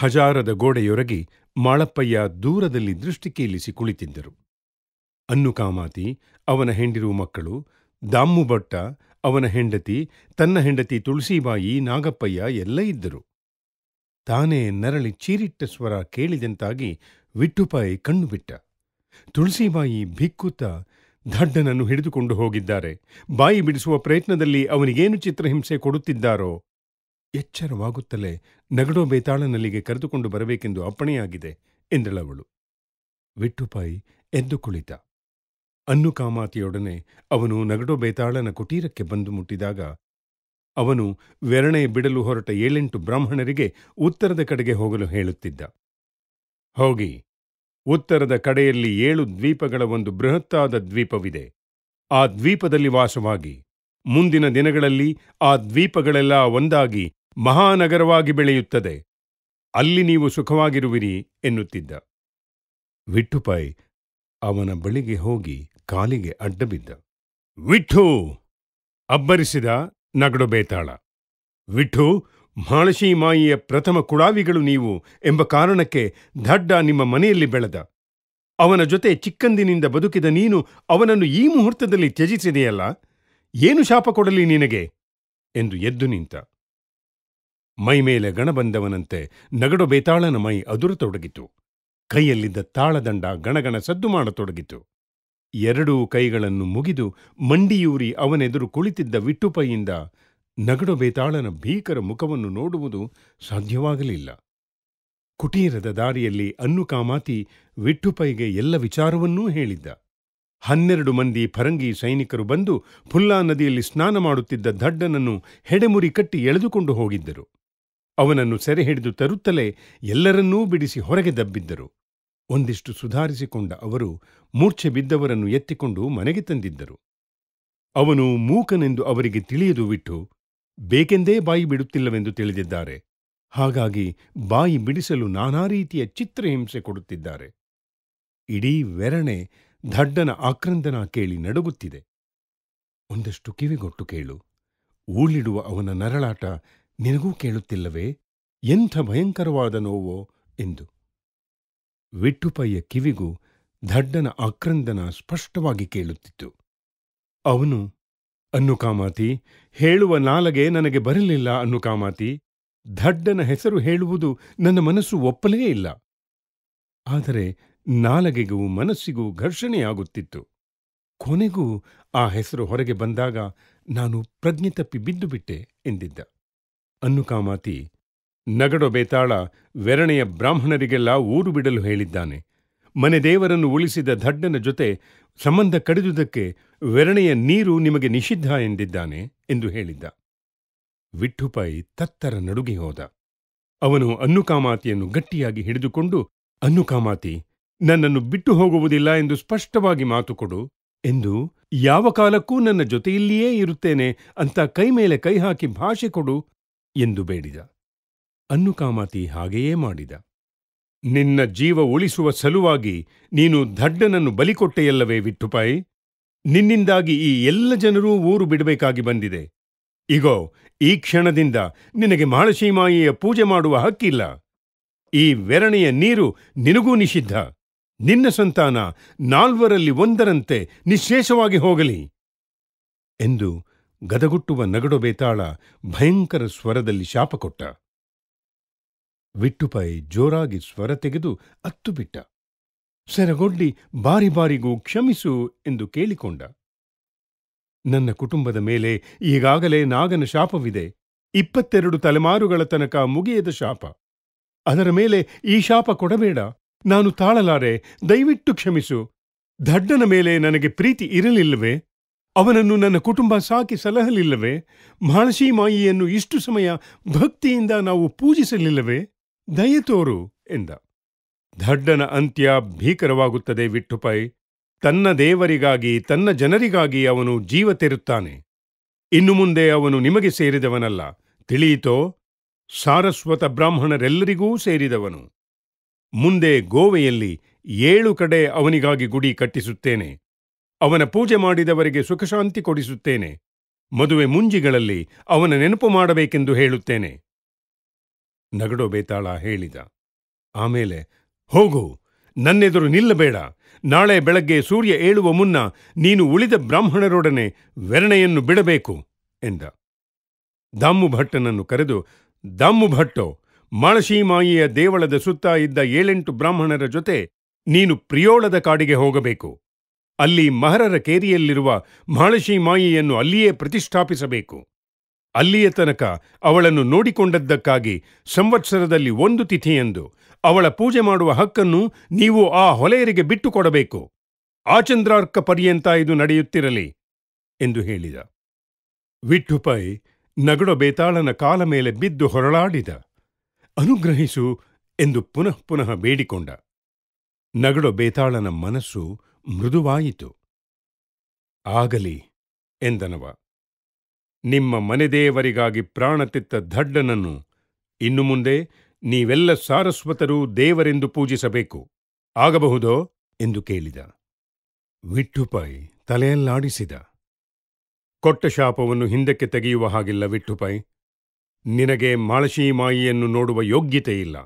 ಹಜಾರದ ಗೋಡೆಯೊರಗಿ ಮಾಳಪ್ಪಯ್ಯ ದೂರದಲ್ಲಿ ಕೀಲಿಸಿ ಕುಳಿತಿದ್ದರು ಅನ್ನು ಕಾಮಾತಿ ಅವನ ಹೆಂಡಿರು ಮಕ್ಕಳು ದಾಮು ಅವನ ಹೆಂಡತಿ ತನ್ನ ಹೆಂಡತಿ ತುಳಸಿಬಾಯಿ ನಾಗಪ್ಪಯ್ಯ ಎಲ್ಲ ಇದ್ದರು ತಾನೇ ನರಳಿ ಚೀರಿಟ್ಟ ಸ್ವರ ಕೇಳಿದಂತಾಗಿ ವಿಟ್ಟುಪಾಯಿ ಕಣ್ಣು ಬಿಟ್ಟ ತುಳಸಿಬಾಯಿ ಭಿಕ್ಕುತ್ತಾ ದಡ್ಡನನ್ನು ಹಿಡಿದುಕೊಂಡು ಹೋಗಿದ್ದಾರೆ ಬಾಯಿ ಬಿಡಿಸುವ ಪ್ರಯತ್ನದಲ್ಲಿ ಅವನಿಗೇನು ಚಿತ್ರಹಿಂಸೆ ಕೊಡುತ್ತಿದ್ದಾರೋ ಎಚ್ಚರವಾಗುತ್ತಲೇ ನಗಡೋ ಬೇತಾಳನಲ್ಲಿಗೆ ಕರೆದುಕೊಂಡು ಬರಬೇಕೆಂದು ಅಪ್ಪಣೆಯಾಗಿದೆ ಎಂದಳವಳು ವಿಟ್ಟುಪಾಯಿ ಎದ್ದು ಕುಳಿತ ಕಾಮಾತಿಯೊಡನೆ ಅವನು ನಗಡೋ ಬೇತಾಳನ ಕುಟೀರಕ್ಕೆ ಬಂದು ಮುಟ್ಟಿದಾಗ ಅವನು ವೆರಣೆ ಬಿಡಲು ಹೊರಟ ಏಳೆಂಟು ಬ್ರಾಹ್ಮಣರಿಗೆ ಉತ್ತರದ ಕಡೆಗೆ ಹೋಗಲು ಹೇಳುತ್ತಿದ್ದ ಹೋಗಿ ಉತ್ತರದ ಕಡೆಯಲ್ಲಿ ಏಳು ದ್ವೀಪಗಳ ಒಂದು ಬೃಹತ್ತಾದ ದ್ವೀಪವಿದೆ ಆ ದ್ವೀಪದಲ್ಲಿ ವಾಸವಾಗಿ ಮುಂದಿನ ದಿನಗಳಲ್ಲಿ ಆ ದ್ವೀಪಗಳೆಲ್ಲ ಒಂದಾಗಿ ಮಹಾನಗರವಾಗಿ ಬೆಳೆಯುತ್ತದೆ ಅಲ್ಲಿ ನೀವು ಸುಖವಾಗಿರುವಿರಿ ಎನ್ನುತ್ತಿದ್ದ ವಿಟ್ಟುಪಾಯ್ ಅವನ ಬಳಿಗೆ ಹೋಗಿ ಕಾಲಿಗೆ ಅಡ್ಡಬಿದ್ದ ವಿಠು ಅಬ್ಬರಿಸಿದ ನಗಡು ಬೇತಾಳ ವಿಠು ಮಾಳಶಿ ಮಾಯಿಯ ಪ್ರಥಮ ಕುಡಾವಿಗಳು ನೀವು ಎಂಬ ಕಾರಣಕ್ಕೆ ದಡ್ಡ ನಿಮ್ಮ ಮನೆಯಲ್ಲಿ ಬೆಳೆದ ಅವನ ಜೊತೆ ಚಿಕ್ಕಂದಿನಿಂದ ಬದುಕಿದ ನೀನು ಅವನನ್ನು ಈ ಮುಹೂರ್ತದಲ್ಲಿ ತ್ಯಜಿಸಿದೆಯಲ್ಲ ಏನು ಶಾಪ ಕೊಡಲಿ ನಿನಗೆ ಎಂದು ಎದ್ದು ನಿಂತ ಮೈಮೇಲೆ ಗಣಬಂದವನಂತೆ ನಗಡು ಬೇತಾಳನ ಮೈ ಅದುರತೊಡಗಿತು ಕೈಯಲ್ಲಿದ್ದ ತಾಳದಂಡ ಗಣಗಣ ಸದ್ದು ಮಾಡತೊಡಗಿತು ಎರಡೂ ಕೈಗಳನ್ನು ಮುಗಿದು ಮಂಡಿಯೂರಿ ಅವನೆದುರು ಕುಳಿತಿದ್ದ ವಿಟ್ಟುಪೈಯಿಂದ ನಗಡುಬೇತಾಳನ ಭೀಕರ ಮುಖವನ್ನು ನೋಡುವುದು ಸಾಧ್ಯವಾಗಲಿಲ್ಲ ಕುಟೀರದ ದಾರಿಯಲ್ಲಿ ಕಾಮಾತಿ ವಿಟ್ಟುಪೈಗೆ ಎಲ್ಲ ವಿಚಾರವನ್ನೂ ಹೇಳಿದ್ದ ಹನ್ನೆರಡು ಮಂದಿ ಫರಂಗಿ ಸೈನಿಕರು ಬಂದು ಫುಲ್ಲಾ ನದಿಯಲ್ಲಿ ಸ್ನಾನ ಮಾಡುತ್ತಿದ್ದ ದಡ್ಡನನ್ನು ಹೆಡೆಮುರಿ ಕಟ್ಟಿ ಎಳೆದುಕೊಂಡು ಹೋಗಿದ್ದರು ಅವನನ್ನು ಸೆರೆ ಹಿಡಿದು ತರುತ್ತಲೇ ಎಲ್ಲರನ್ನೂ ಬಿಡಿಸಿ ಹೊರಗೆ ದಬ್ಬಿದ್ದರು ಒಂದಿಷ್ಟು ಸುಧಾರಿಸಿಕೊಂಡ ಅವರು ಮೂರ್ಛೆ ಬಿದ್ದವರನ್ನು ಎತ್ತಿಕೊಂಡು ಮನೆಗೆ ತಂದಿದ್ದರು ಅವನು ಮೂಕನೆಂದು ಅವರಿಗೆ ತಿಳಿಯದು ಬಿಟ್ಟು ಬೇಕೆಂದೇ ಬಾಯಿ ಬಿಡುತ್ತಿಲ್ಲವೆಂದು ತಿಳಿದಿದ್ದಾರೆ ಹಾಗಾಗಿ ಬಾಯಿ ಬಿಡಿಸಲು ನಾನಾ ರೀತಿಯ ಚಿತ್ರಹಿಂಸೆ ಕೊಡುತ್ತಿದ್ದಾರೆ ಇಡೀ ವೆರಣೆ ದಡ್ಡನ ಆಕ್ರಂದನ ಕೇಳಿ ನಡುಗುತ್ತಿದೆ ಒಂದಷ್ಟು ಕಿವಿಗೊಟ್ಟು ಕೇಳು ಊಳಿಡುವ ಅವನ ನರಳಾಟ ನಿನಗೂ ಕೇಳುತ್ತಿಲ್ಲವೇ ಎಂಥ ಭಯಂಕರವಾದ ನೋವೋ ಎಂದು ವಿಠುಪಯ್ಯ ಕಿವಿಗೂ ಧಡ್ಡನ ಆಕ್ರಂದನ ಸ್ಪಷ್ಟವಾಗಿ ಕೇಳುತ್ತಿತ್ತು ಅವನು ಅನ್ನುಕಾಮಾತಿ ಹೇಳುವ ನಾಲಗೆ ನನಗೆ ಬರಲಿಲ್ಲ ಅನ್ನುಕಾಮಾತಿ ಧಡ್ಡನ ಹೆಸರು ಹೇಳುವುದು ನನ್ನ ಮನಸ್ಸು ಒಪ್ಪಲೇ ಇಲ್ಲ ಆದರೆ ನಾಲಗೆಗೂ ಮನಸ್ಸಿಗೂ ಘರ್ಷಣೆಯಾಗುತ್ತಿತ್ತು ಕೊನೆಗೂ ಆ ಹೆಸರು ಹೊರಗೆ ಬಂದಾಗ ನಾನು ಪ್ರಜ್ಞೆ ತಪ್ಪಿ ಬಿದ್ದುಬಿಟ್ಟೆ ಎಂದಿದ್ದ ಅನ್ನುಕಾಮಾತಿ ನಗಡೊ ಬೇತಾಳ ವೆರಣೆಯ ಬ್ರಾಹ್ಮಣರಿಗೆಲ್ಲ ಊರು ಬಿಡಲು ಹೇಳಿದ್ದಾನೆ ಮನೆ ದೇವರನ್ನು ಉಳಿಸಿದ ದಡ್ಡನ ಜೊತೆ ಸಂಬಂಧ ಕಡಿದುದಕ್ಕೆ ವೆರಣೆಯ ನೀರು ನಿಮಗೆ ನಿಷಿದ್ಧ ಎಂದಿದ್ದಾನೆ ಎಂದು ಹೇಳಿದ್ದ ವಿಠುಪಾಯಿ ತತ್ತರ ನಡುಗಿ ಹೋದ ಅವನು ಅನ್ನುಕಾಮಾತಿಯನ್ನು ಗಟ್ಟಿಯಾಗಿ ಹಿಡಿದುಕೊಂಡು ಅನ್ನುಕಾಮಾತಿ ನನ್ನನ್ನು ಬಿಟ್ಟು ಹೋಗುವುದಿಲ್ಲ ಎಂದು ಸ್ಪಷ್ಟವಾಗಿ ಮಾತುಕೊಡು ಎಂದು ಯಾವ ಕಾಲಕ್ಕೂ ನನ್ನ ಜೊತೆಯಲ್ಲಿಯೇ ಇರುತ್ತೇನೆ ಅಂತ ಕೈಮೇಲೆ ಕೈ ಹಾಕಿ ಭಾಷೆ ಕೊಡು ಎಂದು ಬೇಡಿದ ಅನ್ನುಕಾಮತಿ ಹಾಗೆಯೇ ಮಾಡಿದ ನಿನ್ನ ಜೀವ ಉಳಿಸುವ ಸಲುವಾಗಿ ನೀನು ದಡ್ಡನನ್ನು ಬಲಿಕೊಟ್ಟೆಯಲ್ಲವೇ ವಿಠುಪಾಯಿ ನಿನ್ನಿಂದಾಗಿ ಈ ಎಲ್ಲ ಜನರೂ ಊರು ಬಿಡಬೇಕಾಗಿ ಬಂದಿದೆ ಇಗೋ ಈ ಕ್ಷಣದಿಂದ ನಿನಗೆ ಮಾಳಶೀಮಾಯಿಯ ಪೂಜೆ ಮಾಡುವ ಹಕ್ಕಿಲ್ಲ ಈ ವೆರಣೆಯ ನೀರು ನಿನಗೂ ನಿಷಿದ್ಧ ನಿನ್ನ ಸಂತಾನ ನಾಲ್ವರಲ್ಲಿ ಒಂದರಂತೆ ನಿಶೇಷವಾಗಿ ಹೋಗಲಿ ಎಂದು ಗದಗುಟ್ಟುವ ನಗಡೊಬೇತಾಳ ಭಯಂಕರ ಸ್ವರದಲ್ಲಿ ಶಾಪ ಕೊಟ್ಟ ವಿಟ್ಟುಪೈ ಜೋರಾಗಿ ಸ್ವರ ತೆಗೆದು ಅತ್ತುಬಿಟ್ಟ ಬಿಟ್ಟ ಸೆರಗೊಡ್ಡಿ ಬಾರಿ ಬಾರಿಗೂ ಕ್ಷಮಿಸು ಎಂದು ಕೇಳಿಕೊಂಡ ನನ್ನ ಕುಟುಂಬದ ಮೇಲೆ ಈಗಾಗಲೇ ನಾಗನ ಶಾಪವಿದೆ ಇಪ್ಪತ್ತೆರಡು ತಲೆಮಾರುಗಳ ತನಕ ಮುಗಿಯದ ಶಾಪ ಅದರ ಮೇಲೆ ಈ ಶಾಪ ಕೊಡಬೇಡ ನಾನು ತಾಳಲಾರೆ ದಯವಿಟ್ಟು ಕ್ಷಮಿಸು ದಡ್ಡನ ಮೇಲೆ ನನಗೆ ಪ್ರೀತಿ ಇರಲಿಲ್ಲವೇ ಅವನನ್ನು ನನ್ನ ಕುಟುಂಬ ಸಾಕಿ ಸಲಹಲಿಲ್ಲವೇ ಮಾಳಶಿ ಮಾಯಿಯನ್ನು ಇಷ್ಟು ಸಮಯ ಭಕ್ತಿಯಿಂದ ನಾವು ಪೂಜಿಸಲಿಲ್ಲವೇ ದಯೆ ತೋರು ಎಂದ ಧಡ್ಡನ ಅಂತ್ಯ ಭೀಕರವಾಗುತ್ತದೆ ವಿಠುಪೈ ತನ್ನ ದೇವರಿಗಾಗಿ ತನ್ನ ಜನರಿಗಾಗಿ ಅವನು ಜೀವ ತೆರುತ್ತಾನೆ ಇನ್ನು ಮುಂದೆ ಅವನು ನಿಮಗೆ ಸೇರಿದವನಲ್ಲ ತಿಳಿಯಿತೋ ಸಾರಸ್ವತ ಬ್ರಾಹ್ಮಣರೆಲ್ಲರಿಗೂ ಸೇರಿದವನು ಮುಂದೆ ಗೋವೆಯಲ್ಲಿ ಏಳು ಕಡೆ ಅವನಿಗಾಗಿ ಗುಡಿ ಕಟ್ಟಿಸುತ್ತೇನೆ ಅವನ ಪೂಜೆ ಮಾಡಿದವರಿಗೆ ಸುಖಶಾಂತಿ ಕೊಡಿಸುತ್ತೇನೆ ಮದುವೆ ಮುಂಜಿಗಳಲ್ಲಿ ಅವನ ನೆನಪು ಮಾಡಬೇಕೆಂದು ಹೇಳುತ್ತೇನೆ ನಗಡೋ ಬೇತಾಳ ಹೇಳಿದ ಆಮೇಲೆ ಹೋಗು ನನ್ನೆದುರು ನಿಲ್ಲಬೇಡ ನಾಳೆ ಬೆಳಗ್ಗೆ ಸೂರ್ಯ ಏಳುವ ಮುನ್ನ ನೀನು ಉಳಿದ ಬ್ರಾಹ್ಮಣರೊಡನೆ ವೆರಣೆಯನ್ನು ಬಿಡಬೇಕು ಎಂದ ದಾಮು ಭಟ್ಟನನ್ನು ಕರೆದು ದಾಮು ಭಟ್ಟೋ ಮಾಳಶೀಮಾಯಿಯ ದೇವಳದ ಸುತ್ತ ಇದ್ದ ಏಳೆಂಟು ಬ್ರಾಹ್ಮಣರ ಜೊತೆ ನೀನು ಪ್ರಿಯೋಳದ ಕಾಡಿಗೆ ಹೋಗಬೇಕು ಅಲ್ಲಿ ಮಹರರ ಕೇರಿಯಲ್ಲಿರುವ ಮಾಳಶೀಮಾಯಿಯನ್ನು ಅಲ್ಲಿಯೇ ಪ್ರತಿಷ್ಠಾಪಿಸಬೇಕು ಅಲ್ಲಿಯ ತನಕ ಅವಳನ್ನು ನೋಡಿಕೊಂಡದ್ದಕ್ಕಾಗಿ ಸಂವತ್ಸರದಲ್ಲಿ ಒಂದು ತಿಥಿಯೆಂದು ಅವಳ ಪೂಜೆ ಮಾಡುವ ಹಕ್ಕನ್ನು ನೀವು ಆ ಹೊಲೆಯರಿಗೆ ಬಿಟ್ಟುಕೊಡಬೇಕು ಆಚಂದ್ರಾರ್ಕ ಪರ್ಯಂತ ಇದು ನಡೆಯುತ್ತಿರಲಿ ಎಂದು ಹೇಳಿದ ವಿಠುಪೈ ನಗಡ ಬೇತಾಳನ ಕಾಲ ಮೇಲೆ ಬಿದ್ದು ಹೊರಳಾಡಿದ ಅನುಗ್ರಹಿಸು ಎಂದು ಪುನಃ ಪುನಃ ಬೇಡಿಕೊಂಡ ನಗಡ ಬೇತಾಳನ ಮನಸ್ಸು ಮೃದುವಾಯಿತು ಆಗಲಿ ಎಂದನವ ನಿಮ್ಮ ಮನೆದೇವರಿಗಾಗಿ ಪ್ರಾಣತಿತ್ತ ದಡ್ಡನನ್ನು ಇನ್ನು ಮುಂದೆ ನೀವೆಲ್ಲ ಸಾರಸ್ವತರು ದೇವರೆಂದು ಪೂಜಿಸಬೇಕು ಆಗಬಹುದೋ ಎಂದು ಕೇಳಿದ ವಿಠುಪಾಯಿ ತಲೆಯಲ್ಲಾಡಿಸಿದ ಕೊಟ್ಟ ಶಾಪವನ್ನು ಹಿಂದಕ್ಕೆ ತೆಗೆಯುವ ಹಾಗಿಲ್ಲ ವಿಠುಪಾಯಿ ನಿನಗೆ ಮಾಳಶೀಮಾಯಿಯನ್ನು ನೋಡುವ ಯೋಗ್ಯತೆಯಿಲ್ಲ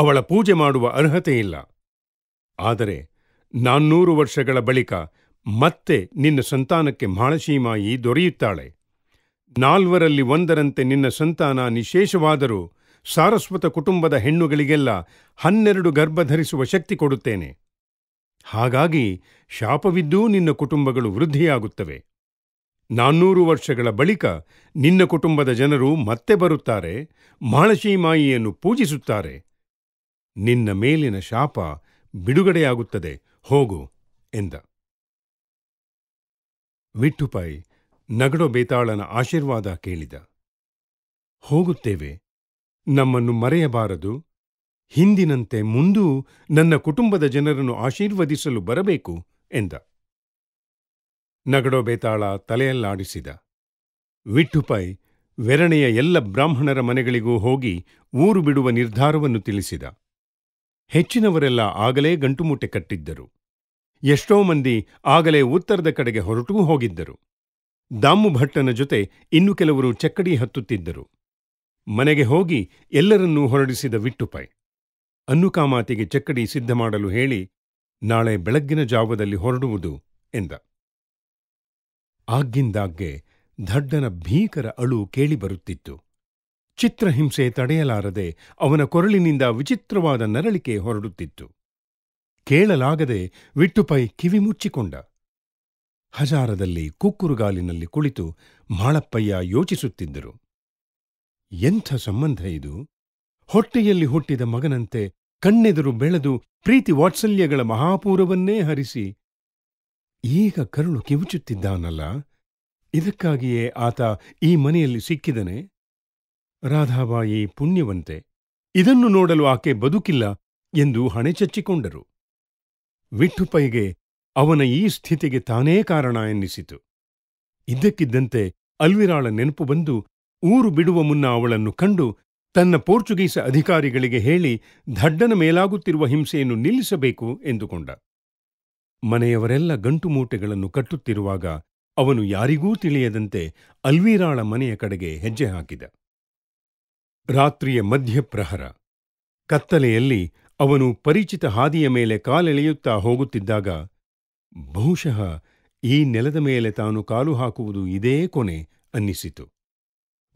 ಅವಳ ಪೂಜೆ ಮಾಡುವ ಅರ್ಹತೆಯಿಲ್ಲ ಆದರೆ ನಾನ್ನೂರು ವರ್ಷಗಳ ಬಳಿಕ ಮತ್ತೆ ನಿನ್ನ ಸಂತಾನಕ್ಕೆ ಮಾಳಶೀಮಾಯಿ ದೊರೆಯುತ್ತಾಳೆ ನಾಲ್ವರಲ್ಲಿ ಒಂದರಂತೆ ನಿನ್ನ ಸಂತಾನ ನಿಶೇಷವಾದರೂ ಸಾರಸ್ವತ ಕುಟುಂಬದ ಹೆಣ್ಣುಗಳಿಗೆಲ್ಲ ಹನ್ನೆರಡು ಗರ್ಭಧರಿಸುವ ಶಕ್ತಿ ಕೊಡುತ್ತೇನೆ ಹಾಗಾಗಿ ಶಾಪವಿದ್ದೂ ನಿನ್ನ ಕುಟುಂಬಗಳು ವೃದ್ಧಿಯಾಗುತ್ತವೆ ನಾನ್ನೂರು ವರ್ಷಗಳ ಬಳಿಕ ನಿನ್ನ ಕುಟುಂಬದ ಜನರು ಮತ್ತೆ ಬರುತ್ತಾರೆ ಮಾಳಶೀಮಾಯಿಯನ್ನು ಪೂಜಿಸುತ್ತಾರೆ ನಿನ್ನ ಮೇಲಿನ ಶಾಪ ಬಿಡುಗಡೆಯಾಗುತ್ತದೆ ಹೋಗು ಎಂದ ವಿಟ್ಟುಪಾಯಿ ನಗಡೋ ಬೇತಾಳನ ಆಶೀರ್ವಾದ ಕೇಳಿದ ಹೋಗುತ್ತೇವೆ ನಮ್ಮನ್ನು ಮರೆಯಬಾರದು ಹಿಂದಿನಂತೆ ಮುಂದೂ ನನ್ನ ಕುಟುಂಬದ ಜನರನ್ನು ಆಶೀರ್ವದಿಸಲು ಬರಬೇಕು ಎಂದ ನಗಡೋ ಬೇತಾಳ ತಲೆಯಲ್ಲಾಡಿಸಿದ ವಿಠುಪೈ ವೆರಣೆಯ ಎಲ್ಲ ಬ್ರಾಹ್ಮಣರ ಮನೆಗಳಿಗೂ ಹೋಗಿ ಊರು ಬಿಡುವ ನಿರ್ಧಾರವನ್ನು ತಿಳಿಸಿದ ಹೆಚ್ಚಿನವರೆಲ್ಲ ಆಗಲೇ ಗಂಟುಮೂಟೆ ಕಟ್ಟಿದ್ದರು ಎಷ್ಟೋ ಮಂದಿ ಆಗಲೇ ಉತ್ತರದ ಕಡೆಗೆ ಹೊರಟೂ ಹೋಗಿದ್ದರು ದಾಮು ಭಟ್ಟನ ಜೊತೆ ಇನ್ನು ಕೆಲವರು ಚಕ್ಕಡಿ ಹತ್ತುತ್ತಿದ್ದರು ಮನೆಗೆ ಹೋಗಿ ಎಲ್ಲರನ್ನೂ ಹೊರಡಿಸಿದ ವಿಟ್ಟುಪೈ ಅನ್ನುಕಾಮಾತಿಗೆ ಚಕ್ಕಡಿ ಸಿದ್ಧ ಮಾಡಲು ಹೇಳಿ ನಾಳೆ ಬೆಳಗ್ಗಿನ ಜಾವದಲ್ಲಿ ಹೊರಡುವುದು ಎಂದ ಆಗ್ಗಿಂದಾಗ್ಗೆ ದಡ್ಡನ ಭೀಕರ ಅಳು ಕೇಳಿಬರುತ್ತಿತ್ತು ಚಿತ್ರಹಿಂಸೆ ತಡೆಯಲಾರದೆ ಅವನ ಕೊರಳಿನಿಂದ ವಿಚಿತ್ರವಾದ ನರಳಿಕೆ ಹೊರಡುತ್ತಿತ್ತು ಕೇಳಲಾಗದೆ ವಿಟ್ಟುಪೈ ಕಿವಿ ಮುಚ್ಚಿಕೊಂಡ ಹಜಾರದಲ್ಲಿ ಕುಕ್ಕುರುಗಾಲಿನಲ್ಲಿ ಕುಳಿತು ಮಾಳಪ್ಪಯ್ಯ ಯೋಚಿಸುತ್ತಿದ್ದರು ಎಂಥ ಸಂಬಂಧ ಇದು ಹೊಟ್ಟೆಯಲ್ಲಿ ಹುಟ್ಟಿದ ಮಗನಂತೆ ಕಣ್ಣೆದುರು ಬೆಳೆದು ಪ್ರೀತಿ ವಾತ್ಸಲ್ಯಗಳ ಮಹಾಪೂರವನ್ನೇ ಹರಿಸಿ ಈಗ ಕರುಳು ಕಿವುಚುತ್ತಿದ್ದಾನಲ್ಲ ಇದಕ್ಕಾಗಿಯೇ ಆತ ಈ ಮನೆಯಲ್ಲಿ ಸಿಕ್ಕಿದನೆ ರಾಧಾಬಾಯಿ ಪುಣ್ಯವಂತೆ ಇದನ್ನು ನೋಡಲು ಆಕೆ ಬದುಕಿಲ್ಲ ಎಂದು ಹಣೆ ಚಚ್ಚಿಕೊಂಡರು ವಿಠುಪೈಗೆ ಅವನ ಈ ಸ್ಥಿತಿಗೆ ತಾನೇ ಕಾರಣ ಎನ್ನಿಸಿತು ಇದ್ದಕ್ಕಿದ್ದಂತೆ ಅಲ್ವಿರಾಳ ನೆನಪು ಬಂದು ಊರು ಬಿಡುವ ಮುನ್ನ ಅವಳನ್ನು ಕಂಡು ತನ್ನ ಪೋರ್ಚುಗೀಸ ಅಧಿಕಾರಿಗಳಿಗೆ ಹೇಳಿ ದಡ್ಡನ ಮೇಲಾಗುತ್ತಿರುವ ಹಿಂಸೆಯನ್ನು ನಿಲ್ಲಿಸಬೇಕು ಎಂದುಕೊಂಡ ಮನೆಯವರೆಲ್ಲ ಗಂಟುಮೂಟೆಗಳನ್ನು ಕಟ್ಟುತ್ತಿರುವಾಗ ಅವನು ಯಾರಿಗೂ ತಿಳಿಯದಂತೆ ಅಲ್ವೀರಾಳ ಮನೆಯ ಕಡೆಗೆ ಹೆಜ್ಜೆ ಹಾಕಿದ ರಾತ್ರಿಯ ಮಧ್ಯಪ್ರಹರ ಕತ್ತಲೆಯಲ್ಲಿ ಅವನು ಪರಿಚಿತ ಹಾದಿಯ ಮೇಲೆ ಕಾಲೆಳೆಯುತ್ತಾ ಹೋಗುತ್ತಿದ್ದಾಗ ಬಹುಶಃ ಈ ನೆಲದ ಮೇಲೆ ತಾನು ಕಾಲು ಹಾಕುವುದು ಇದೇ ಕೊನೆ ಅನ್ನಿಸಿತು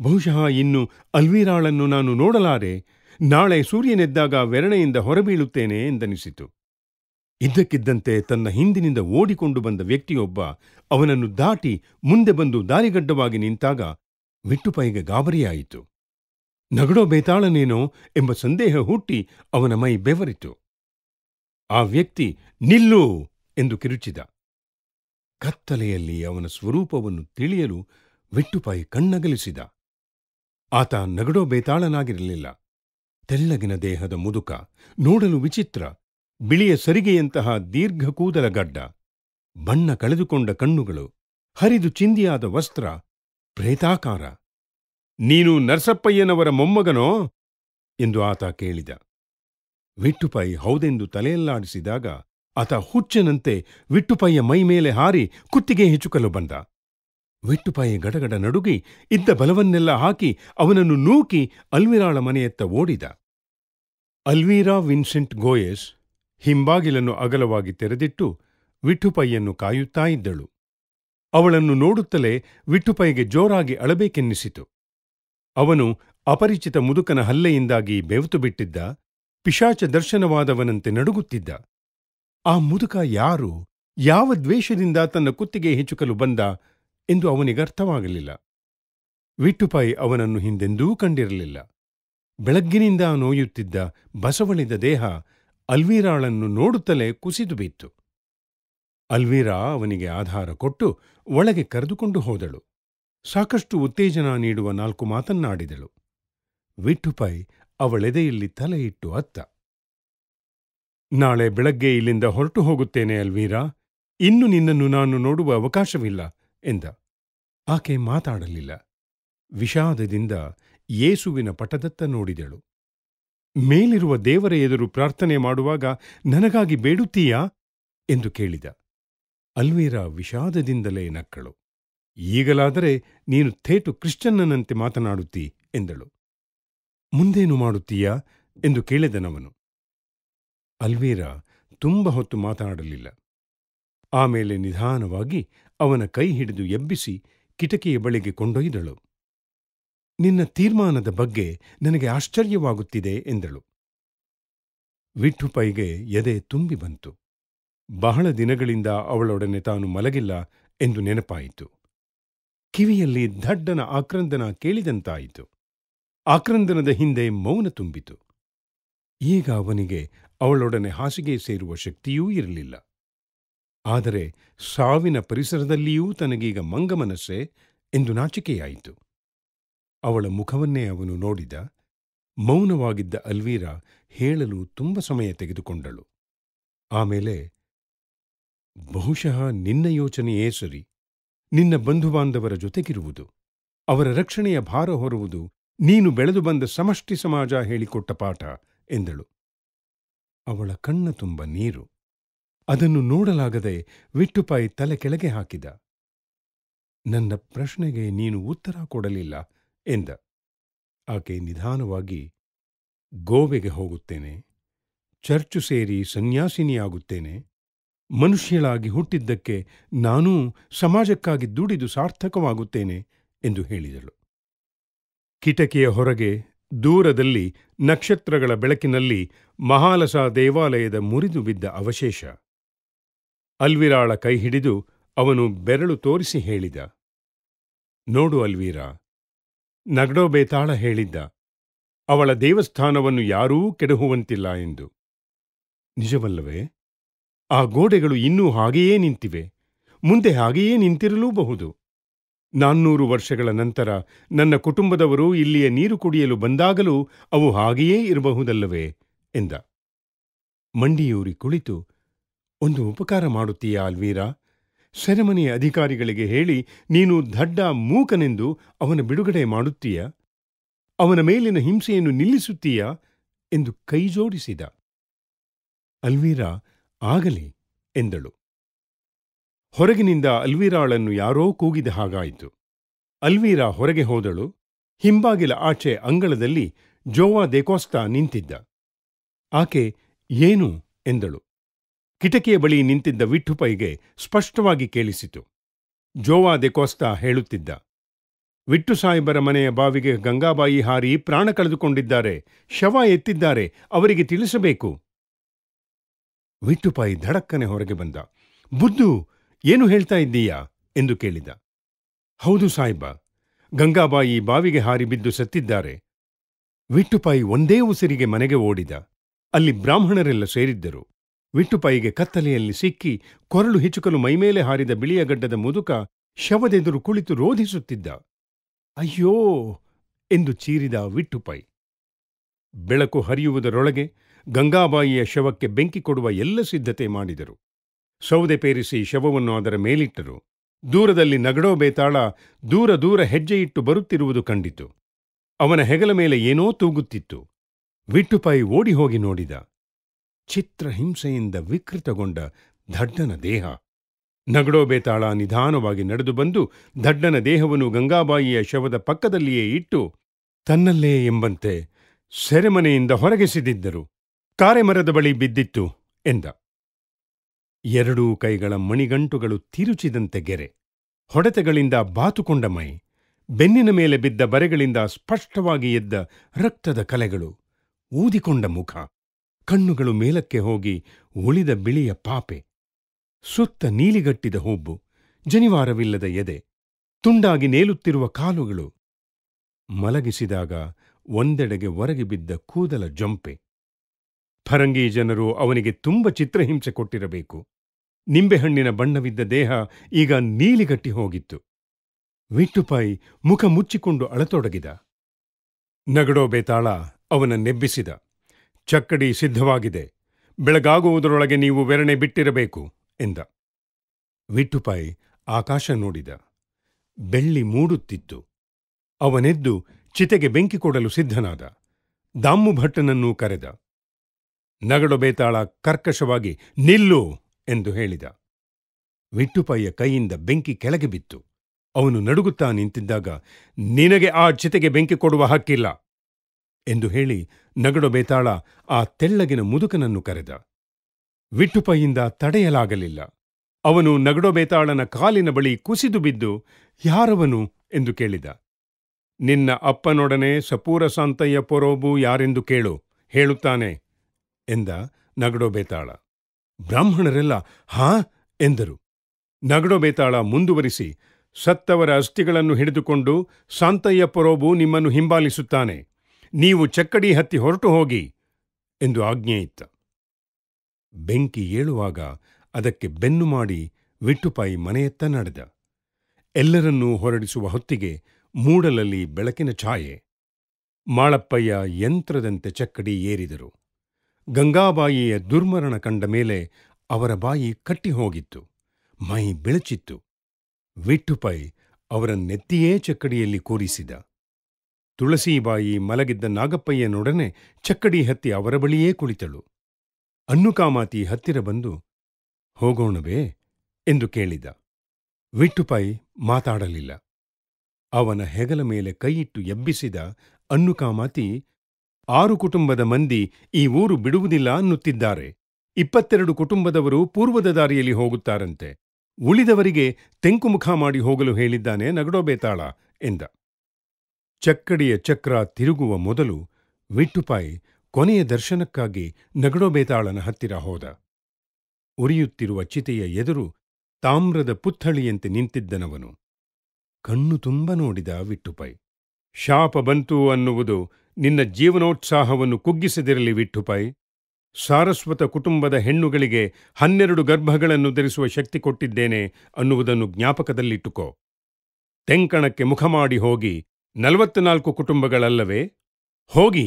ಬಹುಶಃ ಇನ್ನು ಅಲ್ವೀರಾಳನ್ನು ನಾನು ನೋಡಲಾರೆ ನಾಳೆ ಸೂರ್ಯನೆದ್ದಾಗ ವೆರಣೆಯಿಂದ ಹೊರಬೀಳುತ್ತೇನೆ ಎಂದನಿಸಿತು ಇದ್ದಕ್ಕಿದ್ದಂತೆ ತನ್ನ ಹಿಂದಿನಿಂದ ಓಡಿಕೊಂಡು ಬಂದ ವ್ಯಕ್ತಿಯೊಬ್ಬ ಅವನನ್ನು ದಾಟಿ ಮುಂದೆ ಬಂದು ದಾರಿಗಡ್ಡವಾಗಿ ನಿಂತಾಗ ವಿಟ್ಟುಪೈಗೆ ಗಾಬರಿಯಾಯಿತು ನಗಡೋ ಬೇತಾಳನೇನೋ ಎಂಬ ಸಂದೇಹ ಹುಟ್ಟಿ ಅವನ ಮೈ ಬೆವರಿತು ಆ ವ್ಯಕ್ತಿ ನಿಲ್ಲು ಎಂದು ಕಿರುಚಿದ ಕತ್ತಲೆಯಲ್ಲಿ ಅವನ ಸ್ವರೂಪವನ್ನು ತಿಳಿಯಲು ವಿಟ್ಟುಪೈ ಕಣ್ಣಗಲಿಸಿದ ಆತ ನಗಡೋ ಬೇತಾಳನಾಗಿರಲಿಲ್ಲ ತೆಳ್ಳಗಿನ ದೇಹದ ಮುದುಕ ನೋಡಲು ವಿಚಿತ್ರ ಬಿಳಿಯ ಸರಿಗೆಯಂತಹ ದೀರ್ಘ ಕೂದಲ ಗಡ್ಡ ಬಣ್ಣ ಕಳೆದುಕೊಂಡ ಕಣ್ಣುಗಳು ಹರಿದು ಚಿಂದಿಯಾದ ವಸ್ತ್ರ ಪ್ರೇತಾಕಾರ ನೀನು ನರಸಪ್ಪಯ್ಯನವರ ಮೊಮ್ಮಗನೋ ಎಂದು ಆತ ಕೇಳಿದ ವಿಟ್ಟುಪೈ ಹೌದೆಂದು ತಲೆಯಲ್ಲಾಡಿಸಿದಾಗ ಆತ ಹುಚ್ಚನಂತೆ ವಿಟ್ಟುಪಾಯಿಯ ಮೈಮೇಲೆ ಹಾರಿ ಕುತ್ತಿಗೆ ಹೆಚ್ಚುಕಲು ಬಂದ ವಿಟ್ಟುಪಾಯಿ ಗಡಗಡ ನಡುಗಿ ಇದ್ದ ಬಲವನ್ನೆಲ್ಲ ಹಾಕಿ ಅವನನ್ನು ನೂಕಿ ಅಲ್ವಿರಾಳ ಮನೆಯತ್ತ ಓಡಿದ ಅಲ್ವೀರಾ ವಿನ್ಸೆಂಟ್ ಗೋಯೆಸ್ ಹಿಂಬಾಗಿಲನ್ನು ಅಗಲವಾಗಿ ತೆರೆದಿಟ್ಟು ವಿಠುಪೈಯನ್ನು ಕಾಯುತ್ತಾ ಇದ್ದಳು ಅವಳನ್ನು ನೋಡುತ್ತಲೇ ವಿಠುಪೈಗೆ ಜೋರಾಗಿ ಅಳಬೇಕೆನ್ನಿಸಿತು ಅವನು ಅಪರಿಚಿತ ಮುದುಕನ ಹಲ್ಲೆಯಿಂದಾಗಿ ಬೆವತು ಬಿಟ್ಟಿದ್ದ ಪಿಶಾಚ ದರ್ಶನವಾದವನಂತೆ ನಡುಗುತ್ತಿದ್ದ ಆ ಮುದುಕ ಯಾರು ಯಾವ ದ್ವೇಷದಿಂದ ತನ್ನ ಕುತ್ತಿಗೆ ಹೆಚ್ಚುಕಲು ಬಂದ ಎಂದು ಅವನಿಗರ್ಥವಾಗಲಿಲ್ಲ ವಿಟ್ಟುಪಾಯಿ ಅವನನ್ನು ಹಿಂದೆಂದೂ ಕಂಡಿರಲಿಲ್ಲ ಬೆಳಗ್ಗಿನಿಂದ ನೋಯುತ್ತಿದ್ದ ಬಸವಳಿದ ದೇಹ ಅಲ್ವೀರಾಳನ್ನು ನೋಡುತ್ತಲೇ ಕುಸಿದು ಬಿತ್ತು ಅಲ್ವೀರಾ ಅವನಿಗೆ ಆಧಾರ ಕೊಟ್ಟು ಒಳಗೆ ಕರೆದುಕೊಂಡು ಹೋದಳು ಸಾಕಷ್ಟು ಉತ್ತೇಜನ ನೀಡುವ ನಾಲ್ಕು ಮಾತನ್ನಾಡಿದಳು ವಿಟ್ಟುಪಾಯಿ ಅವಳೆದೆಯಲ್ಲಿ ತಲೆಯಿಟ್ಟು ಅತ್ತ ನಾಳೆ ಬೆಳಗ್ಗೆ ಇಲ್ಲಿಂದ ಹೊರಟು ಹೋಗುತ್ತೇನೆ ಅಲ್ವೀರಾ ಇನ್ನು ನಿನ್ನನ್ನು ನಾನು ನೋಡುವ ಅವಕಾಶವಿಲ್ಲ ಎಂದ ಆಕೆ ಮಾತಾಡಲಿಲ್ಲ ವಿಷಾದದಿಂದ ಯೇಸುವಿನ ಪಟದತ್ತ ನೋಡಿದಳು ಮೇಲಿರುವ ದೇವರ ಎದುರು ಪ್ರಾರ್ಥನೆ ಮಾಡುವಾಗ ನನಗಾಗಿ ಬೇಡುತ್ತೀಯಾ ಎಂದು ಕೇಳಿದ ಅಲ್ವೀರಾ ವಿಷಾದದಿಂದಲೇ ನಕ್ಕಳು ಈಗಲಾದರೆ ನೀನು ಥೇಟು ಕ್ರಿಶ್ಚನ್ನನಂತೆ ಮಾತನಾಡುತ್ತೀ ಎಂದಳು ಮುಂದೇನು ಮಾಡುತ್ತೀಯಾ ಎಂದು ಕೇಳಿದನವನು ಅಲ್ವೀರಾ ತುಂಬ ಹೊತ್ತು ಮಾತನಾಡಲಿಲ್ಲ ಆಮೇಲೆ ನಿಧಾನವಾಗಿ ಅವನ ಕೈ ಹಿಡಿದು ಎಬ್ಬಿಸಿ ಕಿಟಕಿಯ ಬಳಿಗೆ ಕೊಂಡೊಯ್ದಳು ನಿನ್ನ ತೀರ್ಮಾನದ ಬಗ್ಗೆ ನನಗೆ ಆಶ್ಚರ್ಯವಾಗುತ್ತಿದೆ ಎಂದಳು ವಿಠುಪೈಗೆ ಎದೆ ತುಂಬಿ ಬಂತು ಬಹಳ ದಿನಗಳಿಂದ ಅವಳೊಡನೆ ತಾನು ಮಲಗಿಲ್ಲ ಎಂದು ನೆನಪಾಯಿತು ಕಿವಿಯಲ್ಲಿ ದಡ್ಡನ ಆಕ್ರಂದನ ಕೇಳಿದಂತಾಯಿತು ಆಕ್ರಂದನದ ಹಿಂದೆ ಮೌನ ತುಂಬಿತು ಈಗ ಅವನಿಗೆ ಅವಳೊಡನೆ ಹಾಸಿಗೆ ಸೇರುವ ಶಕ್ತಿಯೂ ಇರಲಿಲ್ಲ ಆದರೆ ಸಾವಿನ ಪರಿಸರದಲ್ಲಿಯೂ ತನಗೀಗ ಮಂಗಮನಸ್ಸೆ ಎಂದು ನಾಚಿಕೆಯಾಯಿತು ಅವಳ ಮುಖವನ್ನೇ ಅವನು ನೋಡಿದ ಮೌನವಾಗಿದ್ದ ಅಲ್ವೀರಾ ಹೇಳಲು ತುಂಬ ಸಮಯ ತೆಗೆದುಕೊಂಡಳು ಆಮೇಲೆ ಬಹುಶಃ ನಿನ್ನ ಯೋಚನೆಯೇ ಸರಿ ನಿನ್ನ ಬಂಧುಬಾಂಧವರ ಜೊತೆಗಿರುವುದು ಅವರ ರಕ್ಷಣೆಯ ಭಾರ ಹೊರುವುದು ನೀನು ಬೆಳೆದು ಬಂದ ಸಮಷ್ಟಿ ಸಮಾಜ ಹೇಳಿಕೊಟ್ಟ ಪಾಠ ಎಂದಳು ಅವಳ ಕಣ್ಣ ತುಂಬ ನೀರು ಅದನ್ನು ನೋಡಲಾಗದೆ ವಿಟ್ಟುಪಾಯಿ ತಲೆ ಕೆಳಗೆ ಹಾಕಿದ ನನ್ನ ಪ್ರಶ್ನೆಗೆ ನೀನು ಉತ್ತರ ಕೊಡಲಿಲ್ಲ ಎಂದ ಆಕೆ ನಿಧಾನವಾಗಿ ಗೋವೆಗೆ ಹೋಗುತ್ತೇನೆ ಚರ್ಚು ಸೇರಿ ಸನ್ಯಾಸಿನಿಯಾಗುತ್ತೇನೆ ಮನುಷ್ಯಳಾಗಿ ಹುಟ್ಟಿದ್ದಕ್ಕೆ ನಾನೂ ಸಮಾಜಕ್ಕಾಗಿ ದುಡಿದು ಸಾರ್ಥಕವಾಗುತ್ತೇನೆ ಎಂದು ಹೇಳಿದಳು ಕಿಟಕಿಯ ಹೊರಗೆ ದೂರದಲ್ಲಿ ನಕ್ಷತ್ರಗಳ ಬೆಳಕಿನಲ್ಲಿ ಮಹಾಲಸ ದೇವಾಲಯದ ಮುರಿದು ಬಿದ್ದ ಅವಶೇಷ ಅಲ್ವಿರಾಳ ಕೈ ಹಿಡಿದು ಅವನು ಬೆರಳು ತೋರಿಸಿ ಹೇಳಿದ ನೋಡು ಅಲ್ವೀರ ನಗಡೋಬೇತಾಳ ಹೇಳಿದ್ದ ಅವಳ ದೇವಸ್ಥಾನವನ್ನು ಯಾರೂ ಕೆಡಹುವಂತಿಲ್ಲ ಎಂದು ನಿಜವಲ್ಲವೇ ಆ ಗೋಡೆಗಳು ಇನ್ನೂ ಹಾಗೆಯೇ ನಿಂತಿವೆ ಮುಂದೆ ಹಾಗೆಯೇ ನಿಂತಿರಲೂಬಹುದು ನಾನ್ನೂರು ವರ್ಷಗಳ ನಂತರ ನನ್ನ ಕುಟುಂಬದವರು ಇಲ್ಲಿಯ ನೀರು ಕುಡಿಯಲು ಬಂದಾಗಲೂ ಅವು ಹಾಗೆಯೇ ಇರಬಹುದಲ್ಲವೇ ಎಂದ ಮಂಡಿಯೂರಿ ಕುಳಿತು ಒಂದು ಉಪಕಾರ ಮಾಡುತ್ತೀಯಾ ಅಲ್ವೀರಾ ಸೆರೆಮನೆಯ ಅಧಿಕಾರಿಗಳಿಗೆ ಹೇಳಿ ನೀನು ದಡ್ಡ ಮೂಕನೆಂದು ಅವನ ಬಿಡುಗಡೆ ಮಾಡುತ್ತೀಯ ಅವನ ಮೇಲಿನ ಹಿಂಸೆಯನ್ನು ನಿಲ್ಲಿಸುತ್ತೀಯ ಎಂದು ಕೈಜೋಡಿಸಿದ ಅಲ್ವೀರಾ ಆಗಲಿ ಎಂದಳು ಹೊರಗಿನಿಂದ ಅಲ್ವೀರಾಳನ್ನು ಯಾರೋ ಕೂಗಿದ ಹಾಗಾಯಿತು ಅಲ್ವೀರಾ ಹೊರಗೆ ಹೋದಳು ಹಿಂಬಾಗಿಲ ಆಚೆ ಅಂಗಳದಲ್ಲಿ ಜೋವಾ ದೇಕೋಸ್ತಾ ನಿಂತಿದ್ದ ಆಕೆ ಏನು ಎಂದಳು ಕಿಟಕಿಯ ಬಳಿ ನಿಂತಿದ್ದ ವಿಠುಪೈಗೆ ಸ್ಪಷ್ಟವಾಗಿ ಕೇಳಿಸಿತು ಜೋವಾ ದೆಕೋಸ್ತಾ ಹೇಳುತ್ತಿದ್ದ ವಿಟ್ಟು ಸಾಹೇಬರ ಮನೆಯ ಬಾವಿಗೆ ಗಂಗಾಬಾಯಿ ಹಾರಿ ಪ್ರಾಣ ಕಳೆದುಕೊಂಡಿದ್ದಾರೆ ಶವ ಎತ್ತಿದ್ದಾರೆ ಅವರಿಗೆ ತಿಳಿಸಬೇಕು ವಿಟ್ಟುಪಾಯಿ ಧಡಕ್ಕನೆ ಹೊರಗೆ ಬಂದ ಬುದ್ದು ಏನು ಹೇಳ್ತಾ ಇದ್ದೀಯಾ ಎಂದು ಕೇಳಿದ ಹೌದು ಸಾಹಿಬ ಗಂಗಾಬಾಯಿ ಬಾವಿಗೆ ಹಾರಿ ಬಿದ್ದು ಸತ್ತಿದ್ದಾರೆ ವಿಟ್ಟುಪಾಯಿ ಒಂದೇ ಉಸಿರಿಗೆ ಮನೆಗೆ ಓಡಿದ ಅಲ್ಲಿ ಬ್ರಾಹ್ಮಣರೆಲ್ಲ ಸೇರಿದ್ದರು ವಿಟ್ಟುಪಾಯಿಗೆ ಕತ್ತಲೆಯಲ್ಲಿ ಸಿಕ್ಕಿ ಕೊರಳು ಹಿಚುಕಲು ಮೈಮೇಲೆ ಹಾರಿದ ಬಿಳಿಯ ಗಡ್ಡದ ಮುದುಕ ಶವದೆದುರು ಕುಳಿತು ರೋಧಿಸುತ್ತಿದ್ದ ಅಯ್ಯೋ ಎಂದು ಚೀರಿದ ವಿಟ್ಟುಪಾಯಿ ಬೆಳಕು ಹರಿಯುವುದರೊಳಗೆ ಗಂಗಾಬಾಯಿಯ ಶವಕ್ಕೆ ಬೆಂಕಿ ಕೊಡುವ ಎಲ್ಲ ಸಿದ್ಧತೆ ಮಾಡಿದರು ಸೌದೆ ಪೇರಿಸಿ ಶವವನ್ನು ಅದರ ಮೇಲಿಟ್ಟರು ದೂರದಲ್ಲಿ ನಗಡೋ ಬೇತಾಳ ದೂರ ದೂರ ಹೆಜ್ಜೆಯಿಟ್ಟು ಬರುತ್ತಿರುವುದು ಕಂಡಿತು ಅವನ ಹೆಗಲ ಮೇಲೆ ಏನೋ ತೂಗುತ್ತಿತ್ತು ವಿಟ್ಟುಪಾಯಿ ಓಡಿ ಹೋಗಿ ನೋಡಿದ ಚಿತ್ರ ಹಿಂಸೆಯಿಂದ ವಿಕೃತಗೊಂಡ ದಡ್ಡನ ದೇಹ ನಗಡೋ ಬೇತಾಳ ನಿಧಾನವಾಗಿ ನಡೆದು ಬಂದು ದಡ್ಡನ ದೇಹವನ್ನು ಗಂಗಾಬಾಯಿಯ ಶವದ ಪಕ್ಕದಲ್ಲಿಯೇ ಇಟ್ಟು ತನ್ನಲ್ಲೇ ಎಂಬಂತೆ ಸೆರೆಮನೆಯಿಂದ ಹೊರಗೆಸಿದಿದ್ದರು ಕಾರೆಮರದ ಬಳಿ ಬಿದ್ದಿತ್ತು ಎಂದ ಎರಡೂ ಕೈಗಳ ಮಣಿಗಂಟುಗಳು ತಿರುಚಿದಂತೆ ಗೆರೆ ಹೊಡೆತಗಳಿಂದ ಬಾತುಕೊಂಡ ಮೈ ಬೆನ್ನಿನ ಮೇಲೆ ಬಿದ್ದ ಬರೆಗಳಿಂದ ಸ್ಪಷ್ಟವಾಗಿ ಎದ್ದ ರಕ್ತದ ಕಲೆಗಳು ಊದಿಕೊಂಡ ಮುಖ ಕಣ್ಣುಗಳು ಮೇಲಕ್ಕೆ ಹೋಗಿ ಉಳಿದ ಬಿಳಿಯ ಪಾಪೆ ಸುತ್ತ ನೀಲಿಗಟ್ಟಿದ ಹುಬ್ಬು ಜನಿವಾರವಿಲ್ಲದ ಎದೆ ತುಂಡಾಗಿ ನೇಲುತ್ತಿರುವ ಕಾಲುಗಳು ಮಲಗಿಸಿದಾಗ ಒಂದೆಡೆಗೆ ಒರಗಿ ಬಿದ್ದ ಕೂದಲ ಜೊಂಪೆ ಫರಂಗಿ ಜನರು ಅವನಿಗೆ ತುಂಬ ಚಿತ್ರಹಿಂಸೆ ಕೊಟ್ಟಿರಬೇಕು ನಿಂಬೆಹಣ್ಣಿನ ಬಣ್ಣವಿದ್ದ ದೇಹ ಈಗ ನೀಲಿಗಟ್ಟಿ ಹೋಗಿತ್ತು ವಿಟ್ಟುಪಾಯಿ ಮುಖ ಮುಚ್ಚಿಕೊಂಡು ಅಳತೊಡಗಿದ ನಗಡೋ ಬೇತಾಳ ಅವನ ನೆಬ್ಬಿಸಿದ ಚಕ್ಕಡಿ ಸಿದ್ಧವಾಗಿದೆ ಬೆಳಗಾಗುವುದರೊಳಗೆ ನೀವು ಬೆರಣೆ ಬಿಟ್ಟಿರಬೇಕು ಎಂದ ವಿಟ್ಟುಪಾಯಿ ಆಕಾಶ ನೋಡಿದ ಬೆಳ್ಳಿ ಮೂಡುತ್ತಿತ್ತು ಅವನೆದ್ದು ಚಿತೆಗೆ ಬೆಂಕಿ ಕೊಡಲು ಸಿದ್ಧನಾದ ದಾಮ್ಮು ಭಟ್ಟನನ್ನೂ ಕರೆದ ನಗಡು ಬೇತಾಳ ಕರ್ಕಶವಾಗಿ ನಿಲ್ಲು ಎಂದು ಹೇಳಿದ ವಿಟ್ಟುಪಯ್ಯ ಕೈಯಿಂದ ಬೆಂಕಿ ಕೆಳಗೆ ಬಿತ್ತು ಅವನು ನಡುಗುತ್ತಾ ನಿಂತಿದ್ದಾಗ ನಿನಗೆ ಆ ಚಿತೆಗೆ ಬೆಂಕಿ ಕೊಡುವ ಹಕ್ಕಿಲ್ಲ ಎಂದು ಹೇಳಿ ನಗಡು ಬೇತಾಳ ಆ ತೆಳ್ಳಗಿನ ಮುದುಕನನ್ನು ಕರೆದ ವಿಟ್ಟುಪೈಯಿಂದ ತಡೆಯಲಾಗಲಿಲ್ಲ ಅವನು ನಗಡೊಬೇತಾಳನ ಬೇತಾಳನ ಕಾಲಿನ ಬಳಿ ಕುಸಿದು ಬಿದ್ದು ಯಾರವನು ಎಂದು ಕೇಳಿದ ನಿನ್ನ ಅಪ್ಪನೊಡನೆ ಸಪೂರ ಸಾಂತಯ್ಯ ಪೊರೋಬು ಯಾರೆಂದು ಕೇಳು ಹೇಳುತ್ತಾನೆ ಎಂದ ನಗಡೋ ಬೇತಾಳ ಬ್ರಾಹ್ಮಣರೆಲ್ಲ ಹಾ ಎಂದರು ನಗಡೋ ಮುಂದುವರಿಸಿ ಸತ್ತವರ ಅಸ್ಥಿಗಳನ್ನು ಹಿಡಿದುಕೊಂಡು ಸಾಂತಯ್ಯ ಪರೋಬು ನಿಮ್ಮನ್ನು ಹಿಂಬಾಲಿಸುತ್ತಾನೆ ನೀವು ಚಕ್ಕಡಿ ಹತ್ತಿ ಹೊರಟು ಹೋಗಿ ಎಂದು ಆಜ್ಞೆಯಿತ್ತ ಬೆಂಕಿ ಏಳುವಾಗ ಅದಕ್ಕೆ ಬೆನ್ನು ಮಾಡಿ ವಿಟ್ಟುಪಾಯಿ ಮನೆಯತ್ತ ನಡೆದ ಎಲ್ಲರನ್ನೂ ಹೊರಡಿಸುವ ಹೊತ್ತಿಗೆ ಮೂಡಲಲ್ಲಿ ಬೆಳಕಿನ ಛಾಯೆ ಮಾಳಪ್ಪಯ್ಯ ಯಂತ್ರದಂತೆ ಚಕ್ಕಡಿ ಏರಿದರು ಗಂಗಾಬಾಯಿಯ ದುರ್ಮರಣ ಕಂಡ ಮೇಲೆ ಅವರ ಬಾಯಿ ಕಟ್ಟಿಹೋಗಿತ್ತು ಮೈ ಬೆಳಚಿತ್ತು ವಿಟ್ಟುಪೈ ಅವರ ನೆತ್ತಿಯೇ ಚಕ್ಕಡಿಯಲ್ಲಿ ಕೂರಿಸಿದ ತುಳಸಿಬಾಯಿ ಮಲಗಿದ್ದ ನಾಗಪ್ಪಯ್ಯನೊಡನೆ ಚಕ್ಕಡಿ ಹತ್ತಿ ಅವರ ಬಳಿಯೇ ಕುಳಿತಳು ಅನ್ನುಕಾಮಾತಿ ಹತ್ತಿರ ಬಂದು ಹೋಗೋಣವೇ ಎಂದು ಕೇಳಿದ ವಿಟ್ಟುಪೈ ಮಾತಾಡಲಿಲ್ಲ ಅವನ ಹೆಗಲ ಮೇಲೆ ಕೈಯಿಟ್ಟು ಎಬ್ಬಿಸಿದ ಅನ್ನುಕಾಮಾತಿ ಆರು ಕುಟುಂಬದ ಮಂದಿ ಈ ಊರು ಬಿಡುವುದಿಲ್ಲ ಅನ್ನುತ್ತಿದ್ದಾರೆ ಇಪ್ಪತ್ತೆರಡು ಕುಟುಂಬದವರು ಪೂರ್ವದ ದಾರಿಯಲ್ಲಿ ಹೋಗುತ್ತಾರಂತೆ ಉಳಿದವರಿಗೆ ತೆಂಕುಮುಖ ಮಾಡಿ ಹೋಗಲು ಹೇಳಿದ್ದಾನೆ ನಗಡೋಬೇತಾಳ ಎಂದ ಚಕ್ಕಡಿಯ ಚಕ್ರ ತಿರುಗುವ ಮೊದಲು ವಿಟ್ಟುಪಾಯಿ ಕೊನೆಯ ದರ್ಶನಕ್ಕಾಗಿ ನಗಡೋಬೇತಾಳನ ಹತ್ತಿರ ಹೋದ ಉರಿಯುತ್ತಿರುವ ಚಿತೆಯ ಎದುರು ತಾಮ್ರದ ಪುತ್ಥಳಿಯಂತೆ ನಿಂತಿದ್ದನವನು ಕಣ್ಣು ತುಂಬ ನೋಡಿದ ವಿಟ್ಟುಪೈ ಶಾಪ ಬಂತು ಅನ್ನುವುದು ನಿನ್ನ ಜೀವನೋತ್ಸಾಹವನ್ನು ಕುಗ್ಗಿಸದಿರಲಿ ವಿಠುಪಾಯಿ ಸಾರಸ್ವತ ಕುಟುಂಬದ ಹೆಣ್ಣುಗಳಿಗೆ ಹನ್ನೆರಡು ಗರ್ಭಗಳನ್ನು ಧರಿಸುವ ಶಕ್ತಿ ಕೊಟ್ಟಿದ್ದೇನೆ ಅನ್ನುವುದನ್ನು ಜ್ಞಾಪಕದಲ್ಲಿಟ್ಟುಕೋ ತೆಂಕಣಕ್ಕೆ ಮುಖ ಮಾಡಿ ಹೋಗಿ ನಲವತ್ನಾಲ್ಕು ಕುಟುಂಬಗಳಲ್ಲವೇ ಹೋಗಿ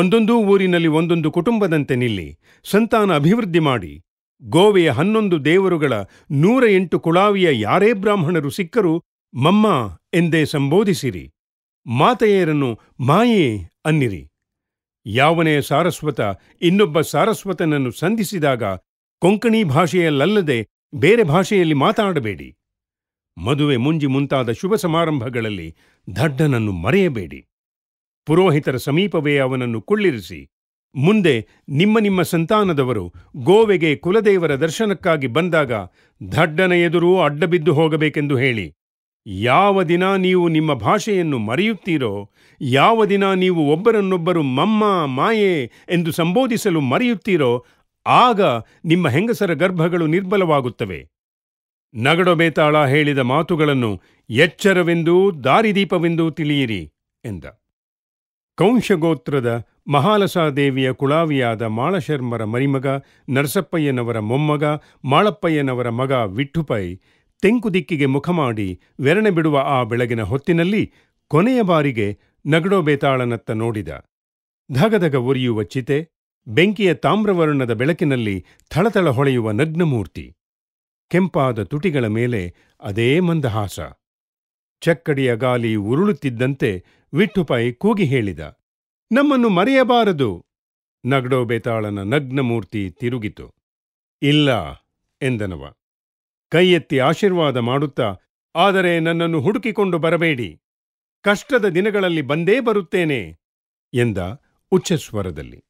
ಒಂದೊಂದೂ ಊರಿನಲ್ಲಿ ಒಂದೊಂದು ಕುಟುಂಬದಂತೆ ನಿಲ್ಲಿ ಸಂತಾನ ಅಭಿವೃದ್ಧಿ ಮಾಡಿ ಗೋವೆಯ ಹನ್ನೊಂದು ದೇವರುಗಳ ನೂರ ಎಂಟು ಕುಳಾವಿಯ ಯಾರೇ ಬ್ರಾಹ್ಮಣರು ಸಿಕ್ಕರೂ ಮಮ್ಮ ಎಂದೇ ಸಂಬೋಧಿಸಿರಿ ಮಾತೆಯರನ್ನು ಮಾಯೇ ಅನ್ನಿರಿ ಯಾವನೇ ಸಾರಸ್ವತ ಇನ್ನೊಬ್ಬ ಸಾರಸ್ವತನನ್ನು ಸಂಧಿಸಿದಾಗ ಕೊಂಕಣಿ ಭಾಷೆಯಲ್ಲಲ್ಲದೆ ಬೇರೆ ಭಾಷೆಯಲ್ಲಿ ಮಾತಾಡಬೇಡಿ ಮದುವೆ ಮುಂಜಿ ಮುಂತಾದ ಶುಭ ಸಮಾರಂಭಗಳಲ್ಲಿ ದಡ್ಡನನ್ನು ಮರೆಯಬೇಡಿ ಪುರೋಹಿತರ ಸಮೀಪವೇ ಅವನನ್ನು ಕುಳ್ಳಿರಿಸಿ ಮುಂದೆ ನಿಮ್ಮ ನಿಮ್ಮ ಸಂತಾನದವರು ಗೋವೆಗೆ ಕುಲದೇವರ ದರ್ಶನಕ್ಕಾಗಿ ಬಂದಾಗ ದಡ್ಡನ ಎದುರು ಅಡ್ಡಬಿದ್ದು ಹೋಗಬೇಕೆಂದು ಹೇಳಿ ಯಾವ ದಿನ ನೀವು ನಿಮ್ಮ ಭಾಷೆಯನ್ನು ಮರೆಯುತ್ತೀರೋ ಯಾವ ದಿನ ನೀವು ಒಬ್ಬರನ್ನೊಬ್ಬರು ಮಮ್ಮ ಮಾಯೆ ಎಂದು ಸಂಬೋಧಿಸಲು ಮರೆಯುತ್ತೀರೋ ಆಗ ನಿಮ್ಮ ಹೆಂಗಸರ ಗರ್ಭಗಳು ನಿರ್ಬಲವಾಗುತ್ತವೆ ನಗಡೊಬೇತಾಳ ಹೇಳಿದ ಮಾತುಗಳನ್ನು ಎಚ್ಚರವೆಂದೂ ದಾರಿದೀಪವೆಂದೂ ತಿಳಿಯಿರಿ ಎಂದ ಕೌಂಶಗೋತ್ರದ ಮಹಾಲಸಾದೇವಿಯ ಕುಳಾವಿಯಾದ ಮಾಳಶರ್ಮರ ಮರಿಮಗ ನರಸಪ್ಪಯ್ಯನವರ ಮೊಮ್ಮಗ ಮಾಳಪ್ಪಯ್ಯನವರ ಮಗ ವಿಠುಪೈ ತೆಂಕು ದಿಕ್ಕಿಗೆ ಮುಖ ಮಾಡಿ ವೆರಣೆ ಬಿಡುವ ಆ ಬೆಳಗಿನ ಹೊತ್ತಿನಲ್ಲಿ ಕೊನೆಯ ಬಾರಿಗೆ ನಗಡೋಬೇತಾಳನತ್ತ ನೋಡಿದ ಧಗಧಗ ಉರಿಯುವ ಚಿತೆ ಬೆಂಕಿಯ ತಾಮ್ರವರ್ಣದ ಬೆಳಕಿನಲ್ಲಿ ಥಳಥಳ ಹೊಳೆಯುವ ನಗ್ನಮೂರ್ತಿ ಕೆಂಪಾದ ತುಟಿಗಳ ಮೇಲೆ ಅದೇ ಮಂದಹಾಸ ಚಕ್ಕಡಿಯ ಗಾಲಿ ಉರುಳುತ್ತಿದ್ದಂತೆ ವಿಠುಪೈ ಕೂಗಿ ಹೇಳಿದ ನಮ್ಮನ್ನು ಮರೆಯಬಾರದು ನಗಡೋ ಬೇತಾಳನ ನಗ್ನಮೂರ್ತಿ ತಿರುಗಿತು ಇಲ್ಲ ಎಂದನವ ಕೈ ಎತ್ತಿ ಆಶೀರ್ವಾದ ಮಾಡುತ್ತಾ ಆದರೆ ನನ್ನನ್ನು ಹುಡುಕಿಕೊಂಡು ಬರಬೇಡಿ ಕಷ್ಟದ ದಿನಗಳಲ್ಲಿ ಬಂದೇ ಬರುತ್ತೇನೆ ಎಂದ ಉಚ್ಚಸ್ವರದಲ್ಲಿ